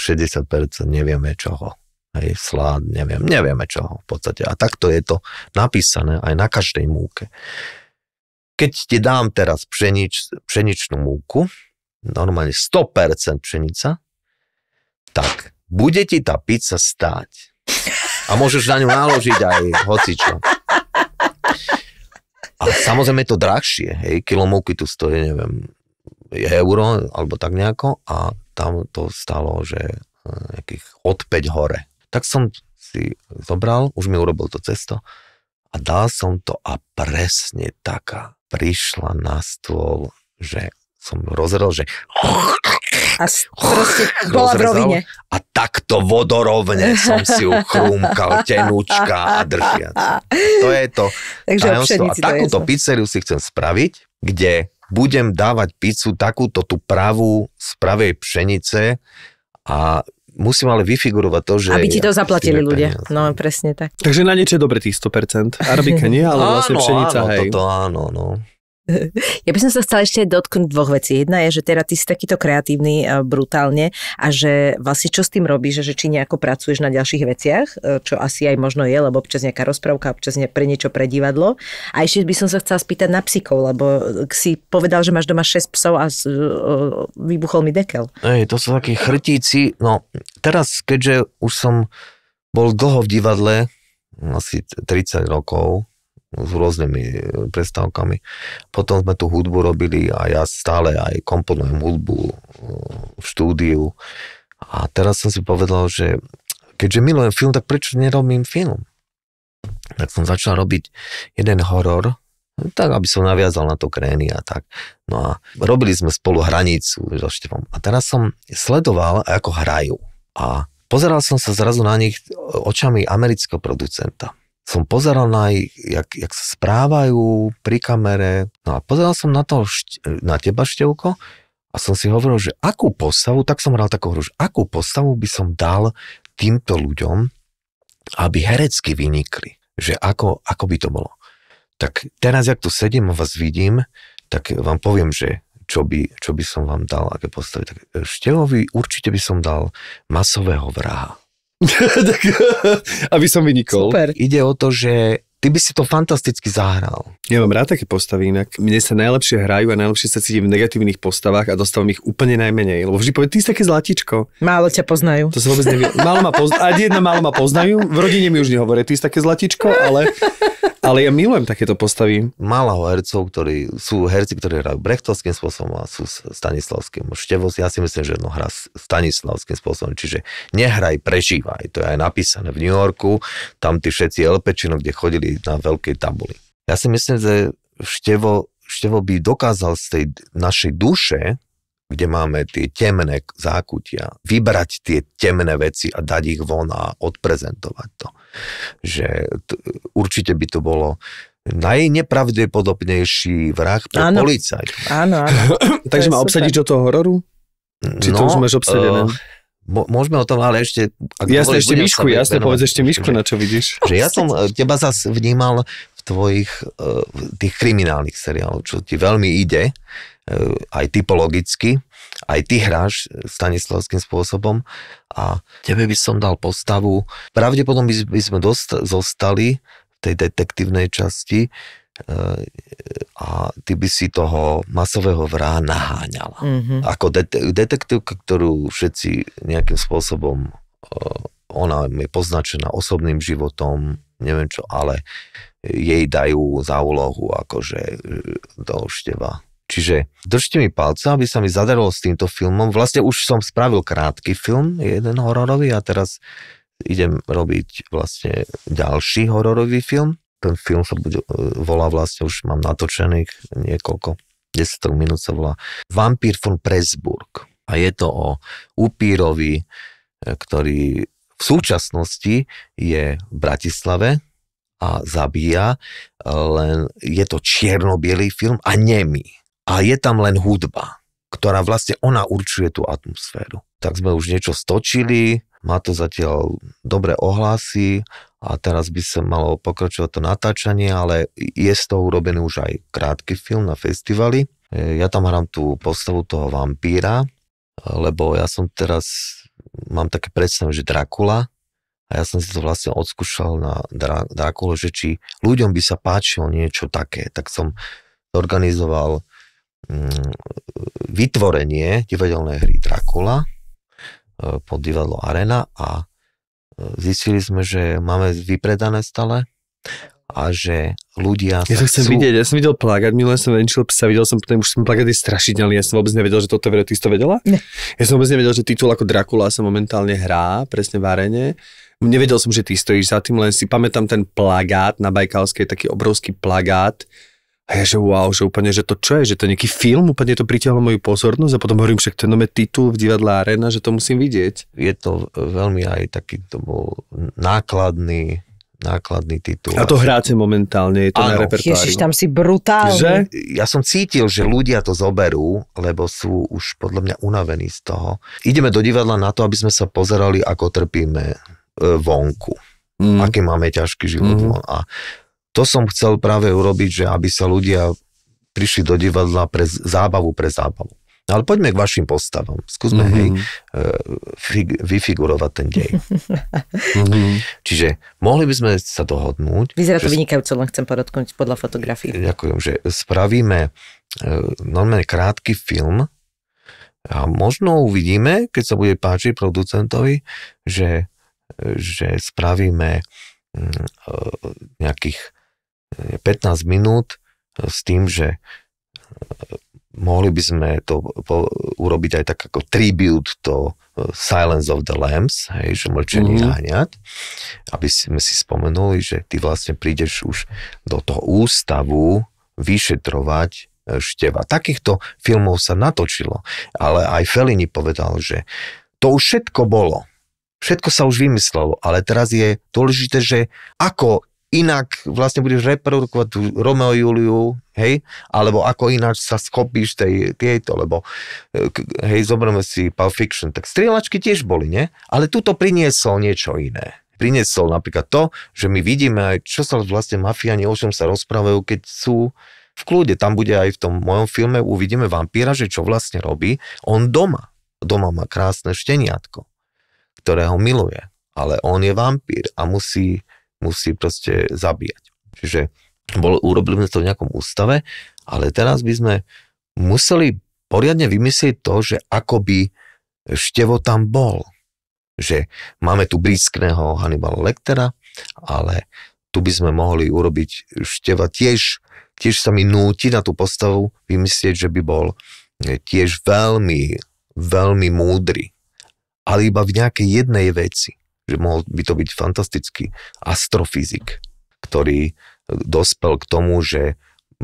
nevieme čoho. Aj slád, neviem, nevieme čoho v podstate. A takto je to napísané aj na každej múke. Keď ti dám teraz pšenič, pšeničnú múku, normálne 100% pšenica, tak bude ti tá pizza stáť. A môžeš na ňu naložiť aj hocičo. A samozrejme je to drahšie, hej, kilo múky tu stojí, neviem, euro alebo tak nejako a tam to stalo, že e, nejakých od 5 hore. Tak som si zobral, už mi urobil to cesto a dal som to a presne taká prišla na stôl, že som rozrel, že... A proste bola v rovine. A takto vodorovne som si uchrúmkal tenúčka a držiac. To je to Takže A takúto to pizzeriu si chcem spraviť, kde budem dávať pizzu takúto tú pravú z pravej pšenice a musím ale vyfigurovať to, že... Aby ti to ja, zaplatili ľudia. No, presne tak. Takže na niečo je dobre tých 100%. Arbika nie, ale vlastne áno, pšenica, áno, hej. Toto, áno, no. Ja by som sa chcela ešte dotknúť dvoch vecí. Jedna je, že teda ty si takýto kreatívny e, brutálne a že vlastne čo s tým robíš, že či nejako pracuješ na ďalších veciach, e, čo asi aj možno je, lebo občas nejaká rozprávka, občas nie, pre niečo pre divadlo. A ešte by som sa chcela spýtať na psíkov, lebo e, si povedal, že máš doma 6 psov a vybuchol mi dekel. Ej, to sú takí chrtíci. No teraz, keďže už som bol dlho v divadle, asi 30 rokov, s rôznymi e, prestávkami. Potom sme tu hudbu robili a ja stále aj komponujem hudbu e, v štúdiu. A teraz som si povedal, že keďže milujem film, tak prečo nerobím film? Tak som začal robiť jeden horor, no tak aby som naviazal na to krény a tak. No a robili sme spolu hranicu so Števom. A teraz som sledoval, ako hrajú. A pozeral som sa zrazu na nich očami amerického producenta som pozeral na ich, jak, jak sa správajú pri kamere. No a pozeral som na, to, na teba, Števko, a som si hovoril, že akú postavu, tak som hral takú hru, že akú postavu by som dal týmto ľuďom, aby herecky vynikli. Že ako, ako by to bolo. Tak teraz, jak tu sedím a vás vidím, tak vám poviem, že čo by, čo by som vám dal, aké postavy. Tak Števovi určite by som dal masového vraha tak, aby som vynikol. Super. Ide o to, že ty by si to fantasticky zahral. Ja mám rád také postavy inak. Mne sa najlepšie hrajú a najlepšie sa cítim v negatívnych postavách a dostávam ich úplne najmenej. Lebo vždy povie, ty si také zlatičko. Málo ťa poznajú. To sa vôbec nevie. Málo ma poznajú. A jedna málo ma poznajú. V rodine mi už nehovorí, ty si také zlatičko, ale ale ja milujem takéto postavy. Málo hercov, ktorí sú herci, ktorí hrajú brechtovským spôsobom a sú stanislavským. Števos, ja si myslím, že no hrá stanislavským spôsobom, čiže nehraj, prežívaj. To je aj napísané v New Yorku, tam tí všetci LPčino, kde chodili na veľkej tabuli. Ja si myslím, že Števo, Števo by dokázal z tej našej duše kde máme tie temné zákutia, vybrať tie temné veci a dať ich von a odprezentovať to. Že t- určite by to bolo najnepravdepodobnejší vrah pre áno. policajt. Áno, áno. Takže ma obsadíš do toho hororu? Či no, to už máš obsadené? Uh, eh, Môžeme o tom, ale ešte... Ak jasne, ešte myšku, jasne, povedz ešte myšku, na čo vidíš. Že ja som eh, teba zase vnímal v tvojich, eh, v tých kriminálnych seriáloch, čo ti veľmi ide. E, aj typologicky, aj ty hráš stanislavským spôsobom a tebe by som dal postavu, pravdepodobne by sme dost, zostali v tej detektívnej časti e, a ty by si toho masového vrá naháňala. Mm-hmm. Ako det- detektívka, ktorú všetci nejakým spôsobom e, ona je poznačená osobným životom, neviem čo, ale jej dajú za úlohu akože do števa Čiže držte mi palce, aby sa mi zadarilo s týmto filmom. Vlastne už som spravil krátky film, jeden hororový a teraz idem robiť vlastne ďalší hororový film. Ten film sa bude, e, volá vlastne, už mám natočených niekoľko, 10 minút sa volá Vampír von Presburg. A je to o upírovi, e, ktorý v súčasnosti je v Bratislave a zabíja, e, len je to čierno-bielý film a nemý a je tam len hudba, ktorá vlastne ona určuje tú atmosféru. Tak sme už niečo stočili, má to zatiaľ dobré ohlasy a teraz by sa malo pokračovať to natáčanie, ale je z toho urobený už aj krátky film na festivali. E, ja tam hrám tú postavu toho vampíra, lebo ja som teraz, mám také predstavu, že Drakula a ja som si to vlastne odskúšal na Drakulu, že či ľuďom by sa páčilo niečo také, tak som organizoval Mm, vytvorenie divadelnej hry Dracula e, pod divadlo Arena a e, zistili sme, že máme vypredané stále a že ľudia ja to chcem chcú... vidieť, ja som videl plagát, minulé som venčil psa, videl som potom, už som plagáty strašidelný, ja som vôbec nevedel, že toto vedel, ty si to vedela? Ne. Ja som vôbec nevedel, že titul ako Dracula sa momentálne hrá, presne v arene. Nevedel som, že ty stojíš za tým, len si pamätám ten plagát na Bajkalskej, taký obrovský plagát, a ja že wow, že úplne, že to čo je, že to je nejaký film, úplne to pritiahlo moju pozornosť a potom hovorím, však ten je titul v divadle Arena, že to musím vidieť. Je to veľmi aj taký, to bol nákladný, nákladný titul. A to hráte momentálne, je to ano. na repertoári. Ježiš, tam si brutálny. Že? Ja som cítil, že ľudia to zoberú, lebo sú už podľa mňa unavení z toho. Ideme do divadla na to, aby sme sa pozerali, ako trpíme e, vonku. Mm. Aký máme ťažký život. Mm. A to som chcel práve urobiť, že aby sa ľudia prišli do divadla pre zábavu, pre zábavu. No ale poďme k vašim postavom. Skúsme mm-hmm. hej, mhm. e, fig, vyfigurovať ten dej. mm-hmm. Čiže mohli by sme sa dohodnúť. Vyzerá to vynikajúco, len chcem podotknúť podľa fotografií. Ďakujem, že spravíme e, normálne krátky film a možno uvidíme, keď sa bude páčiť producentovi, že, e, že spravíme mm, nejakých 15 minút e, s tým, že e, mohli by sme to po, urobiť aj tak ako tribute to e, Silence of the Lambs, hej, že mlčenie mm-hmm. hňat, aby sme si spomenuli, že ty vlastne prídeš už do toho ústavu vyšetrovať Števa. Takýchto filmov sa natočilo, ale aj Fellini povedal, že to už všetko bolo. Všetko sa už vymyslelo, ale teraz je dôležité, že ako inak vlastne budeš reprodukovať tú Romeo Juliu, hej, alebo ako ináč sa schopíš tej, tejto, lebo e, hej, zoberme si Pulp Fiction, tak strieľačky tiež boli, ne? Ale tuto priniesol niečo iné. Priniesol napríklad to, že my vidíme aj, čo sa vlastne mafiáni, o čom sa rozprávajú, keď sú v kľude. Tam bude aj v tom mojom filme, uvidíme vampíra, že čo vlastne robí. On doma. Doma má krásne šteniatko, ktoré ho miluje. Ale on je vampír a musí musí proste zabíjať. Čiže bol, urobili sme to v nejakom ústave, ale teraz by sme museli poriadne vymyslieť to, že ako by števo tam bol. Že máme tu blízkneho Hannibal Lectera, ale tu by sme mohli urobiť števa tiež, tiež sa mi núti na tú postavu vymyslieť, že by bol e, tiež veľmi, veľmi múdry. Ale iba v nejakej jednej veci že mohol by to byť fantastický astrofyzik, ktorý eh, dospel k tomu, že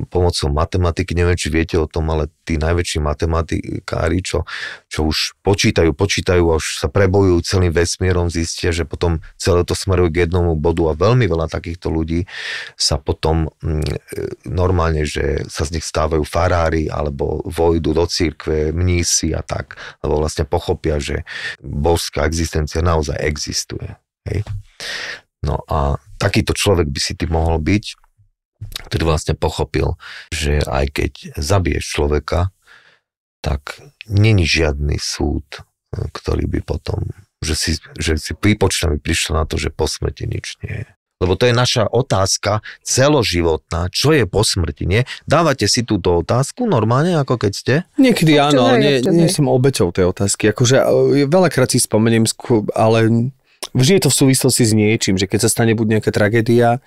pomocou matematiky, neviem, či viete o tom, ale tí najväčší matematikári, čo, čo už počítajú, počítajú a už sa prebojujú celým vesmierom zistia, že potom celé to smeruje k jednomu bodu a veľmi veľa takýchto ľudí sa potom mm, e, normálne, že sa z nich stávajú farári alebo vojdu do církve, mnísi a tak, lebo vlastne pochopia, že božská existencia naozaj existuje. Hej? No a takýto človek by si ty mohol byť, ktorý vlastne pochopil, že aj keď zabiješ človeka, tak není žiadny súd, ktorý by potom, že si, že si prípočtami prišlo na to, že po smrti nič nie je. Lebo to je naša otázka celoživotná. Čo je po smrti, nie? Dávate si túto otázku normálne, ako keď ste? Niekedy občas áno, ale nie, nie som obeťou tej otázky. Akože e, veľakrát si spomeniem, ale vždy je to v súvislosti s niečím, že keď sa stane buď nejaká tragédia,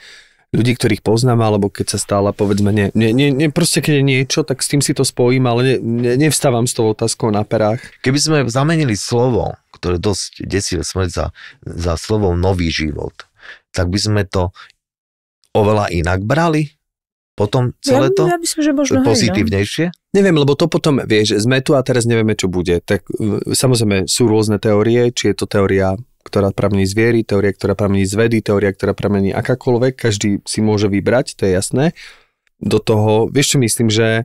ľudí, ktorých poznám, alebo keď sa stála, povedzme, nie, nie, nie, proste keď je niečo, tak s tým si to spojím, ale ne, ne, nevstávam s tou otázkou na perách. Keby sme zamenili slovo, ktoré dosť desí smrť za, za slovom nový život, tak by sme to oveľa inak brali? potom celé ja, to? Ja myslím, že možno pozitívnejšie? Hej, no. Neviem, lebo to potom, vieš, sme tu a teraz nevieme, čo bude. Tak samozrejme sú rôzne teórie, či je to teória ktorá pramení z viery, teória, ktorá pramení z vedy, teória, ktorá pramení akákoľvek, každý si môže vybrať, to je jasné. Do toho, vieš čo myslím, že e,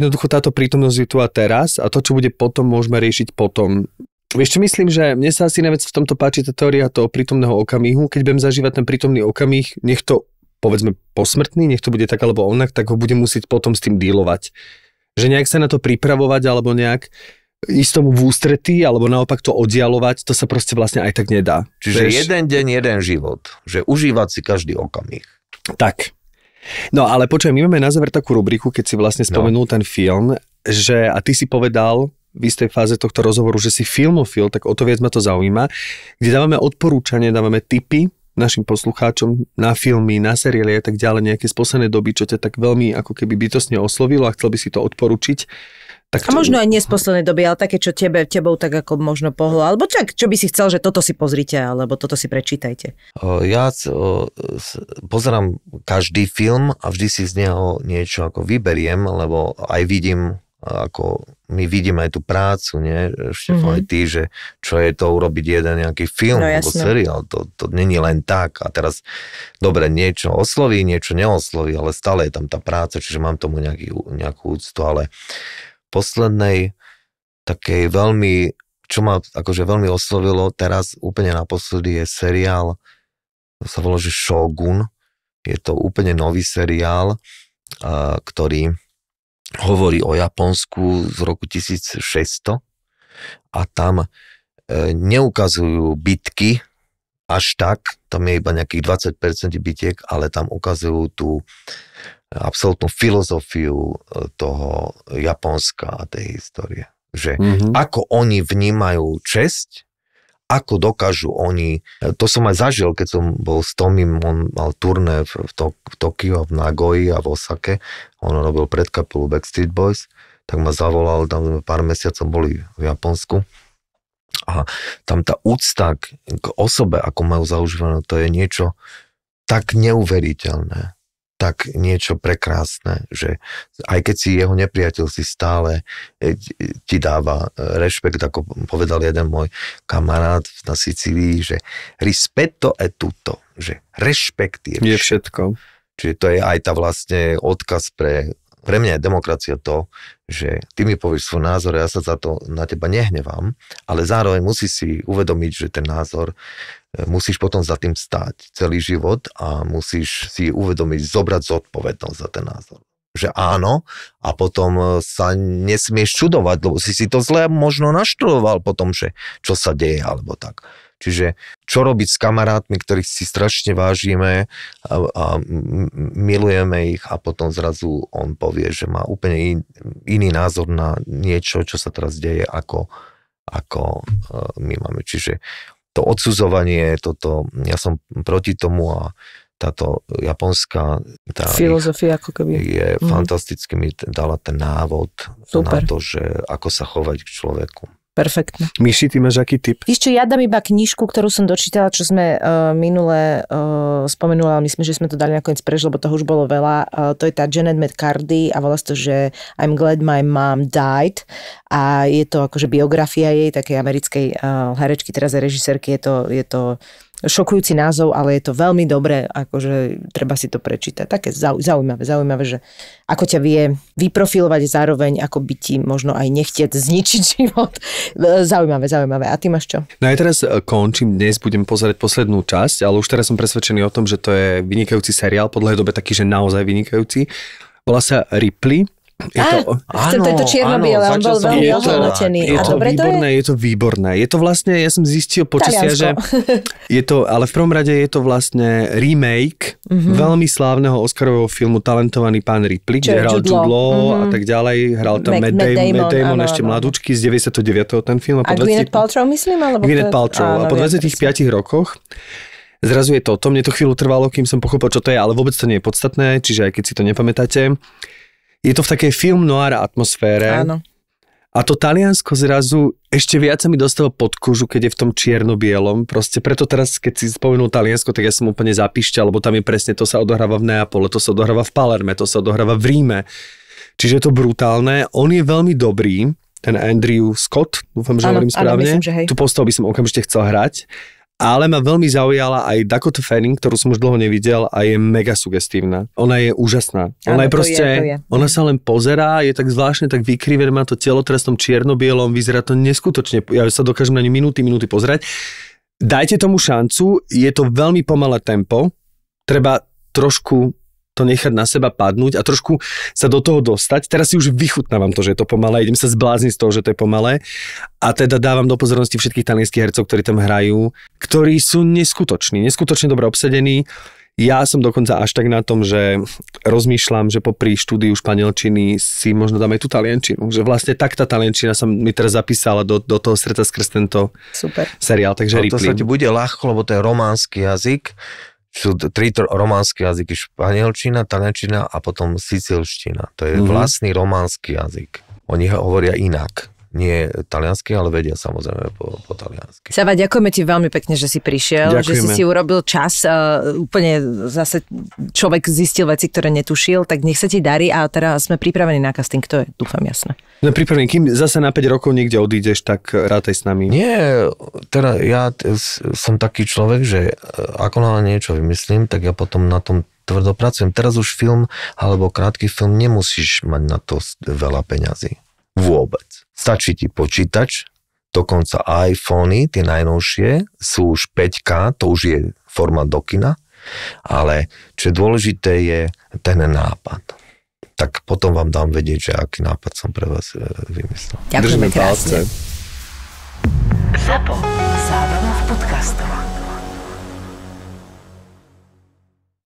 jednoducho táto prítomnosť je tu a teraz a to, čo bude potom, môžeme riešiť potom. Vieš čo myslím, že mne sa asi najviac v tomto páči tá teória toho prítomného okamihu. Keď budem zažívať ten prítomný okamih, nech to povedzme posmrtný, nech to bude tak alebo onak, tak ho budem musieť potom s tým dílovať. Že nejak sa na to pripravovať alebo nejak ísť tomu v ústretí, alebo naopak to oddialovať, to sa proste vlastne aj tak nedá. Čiže Veš? jeden deň, jeden život. Že užívať si každý okamih. Tak. No ale počujem, my máme na záver takú rubriku, keď si vlastne no. spomenul no. ten film, že a ty si povedal v istej fáze tohto rozhovoru, že si filmofil, tak o to viac ma to zaujíma, kde dávame odporúčanie, dávame tipy našim poslucháčom na filmy, na seriály a tak ďalej, nejaké z poslednej doby, čo ťa tak veľmi ako keby bytosne oslovilo a chcel by si to odporučiť tak, a možno aj nie z poslednej doby, ale také, čo tebe, tebou tak ako možno pohlo, alebo čak, čo by si chcel, že toto si pozrite, alebo toto si prečítajte. Ja pozerám každý film a vždy si z neho niečo ako vyberiem, lebo aj vidím ako my vidíme aj tú prácu, nie, Ešte mm-hmm. ty, že čo je to urobiť jeden nejaký film no, alebo seriál, to, to není len tak a teraz, dobre, niečo osloví, niečo neosloví, ale stále je tam tá práca, čiže mám tomu nejaký, nejakú úctu, ale poslednej takej veľmi, čo ma akože veľmi oslovilo teraz úplne naposledy je seriál, to sa volá, že Shogun. Je to úplne nový seriál, a, ktorý hovorí o Japonsku z roku 1600 a tam e, neukazujú bitky až tak, tam je iba nejakých 20% bitiek, ale tam ukazujú tú absolútnu filozofiu e, toho Japonska a tej histórie. Že mm-hmm. ako oni vnímajú česť, ako dokážu oni, e, to som aj zažil, keď som bol s Tomim, on mal turné v, to, v Tokiu, v Nagoji a v Osake, on robil predkapelu Backstreet Boys, tak ma zavolal, tam pár mesiacov boli v Japonsku a tam tá úcta k osobe, ako majú zaužívané, to je niečo tak neuveriteľné tak niečo prekrásne, že aj keď si jeho nepriateľ, si stále e, ti dáva e, rešpekt, ako povedal jeden môj kamarát na Sicílii, že rispetto e tutto, že rešpekt je všetko. Je všetko. Čiže to je aj tá vlastne odkaz pre pre mňa je demokracia to, že ty mi povieš svoj názor, ja sa za to na teba nehnevám, ale zároveň musíš si uvedomiť, že ten názor e, musíš potom za tým stať celý život a musíš si uvedomiť, zobrať zodpovednosť za ten názor že áno a potom e, sa nesmieš čudovať, lebo si si to zle možno naštudoval potom, že čo sa deje alebo tak. Čiže čo robiť s kamarátmi, ktorých si strašne vážime a, a milujeme ich a potom zrazu on povie, že má úplne in, iný názor na niečo, čo sa teraz deje, ako, ako e, my máme. Čiže to odsudzovanie, toto, ja som proti tomu a táto japonská tá filozofia ako keby je mm-hmm. fantasticky mi dala ten návod Super. na to, že ako sa chovať k človeku. Perfektne. Myši, ty máš aký typ? Víš čo, ja dám iba knižku, ktorú som dočítala, čo sme uh, minule uh, spomenuli, ale myslím, že sme to dali nakoniec preč, lebo toho už bolo veľa. Uh, to je tá Janet McCardy a volá to, že I'm glad my mom died a je to akože biografia jej, takej americkej uh, herečky, teraz je režisérky, je to, je to šokujúci názov, ale je to veľmi dobré, akože treba si to prečítať. Také zaujímavé, zaujímavé, že ako ťa vie vyprofilovať zároveň, ako by ti možno aj nechtieť zničiť život. Zaujímavé, zaujímavé. A ty máš čo? No aj teraz e, končím, dnes budem pozerať poslednú časť, ale už teraz som presvedčený o tom, že to je vynikajúci seriál, podľa dobe taký, že naozaj vynikajúci. Volá sa Ripley je to, ah, chcem, áno, čierno-biele, on bol veľmi ohľadnotený. Je to, je to výborné, to je? je to výborné. Je to vlastne, ja som zistil počasia, že je to, ale v prvom rade je to vlastne remake mm-hmm. veľmi slávneho Oscarového filmu Talentovaný pán Ripley, kde hral Jude Law, mm-hmm. a mhm. tak ďalej, hral tam Matt, Damon, Matt Damon áno, ešte áno. mladúčky z 99. ten film. A, po a 20... Gwyneth Paltrow myslím? Alebo Gwyneth Paltrow. Áno, a po 25 rokoch zrazu je to o tom, Mne to chvíľu trvalo, kým som pochopil, čo to je, ale vôbec to nie je podstatné, čiže aj keď si to nepamätáte, je to v takej film noir atmosfére. Áno. A to Taliansko zrazu ešte viac sa mi dostalo pod kožu, keď je v tom čierno-bielom. Proste preto teraz, keď si spomenul Taliansko, tak ja som úplne zapíšťal, lebo tam je presne to sa odohráva v Neapole, to sa odohráva v Palerme, to sa odohráva v Ríme. Čiže je to brutálne. On je veľmi dobrý, ten Andrew Scott, dúfam, že hovorím správne. Áno, myslím, že hej. postavu by som okamžite chcel hrať. Ale ma veľmi zaujala aj Dakota Fanning, ktorú som už dlho nevidel a je mega sugestívna. Ona je úžasná. Ona Áno, je proste, to je, to je. ona sa len pozerá, je tak zvláštne, tak vykrivené, má to telo trestom čierno-bielom, vyzerá to neskutočne. Ja sa dokážem na ňu minúty, minúty pozerať. Dajte tomu šancu, je to veľmi pomalé tempo, treba trošku to nechať na seba padnúť a trošku sa do toho dostať. Teraz si už vychutnávam to, že je to pomalé, idem sa zblázniť z toho, že to je pomalé. A teda dávam do pozornosti všetkých talianských hercov, ktorí tam hrajú, ktorí sú neskutoční, neskutočne dobre obsadení. Ja som dokonca až tak na tom, že rozmýšľam, že popri štúdiu španielčiny si možno dáme tú taliančinu. Že vlastne tak tá taliančina sa mi teraz zapísala do, do toho srdca skrz tento Super. seriál. Takže no, to sa ti bude ľahko, lebo to je románsky jazyk sú tri románske jazyky, španielčina, taliančina a potom sicilština. To je mm-hmm. vlastný románsky jazyk. Oni ho hovoria inak nie taliansky, ale vedia samozrejme po, po taliansky. Sava, ďakujeme ti veľmi pekne, že si prišiel, ďakujeme. že si si urobil čas. Uh, úplne zase človek zistil veci, ktoré netušil, tak nech sa ti darí a teraz sme pripravení na casting, to je, dúfam, jasné. No pripravení, kým zase na 5 rokov niekde odídeš, tak rátaj s nami. Nie, teda ja t- som taký človek, že e, ako na niečo vymyslím, tak ja potom na tom tvrdo pracujem. Teraz už film alebo krátky film nemusíš mať na to veľa peňazí. Vôbec. Stačí ti počítač, dokonca iPhony, tie najnovšie, sú už 5K, to už je forma dokina, ale čo je dôležité je ten nápad. Tak potom vám dám vedieť, že aký nápad som pre vás e, vymyslel. Ďakujeme krásne. Zapo. Zábrná v podcastovách.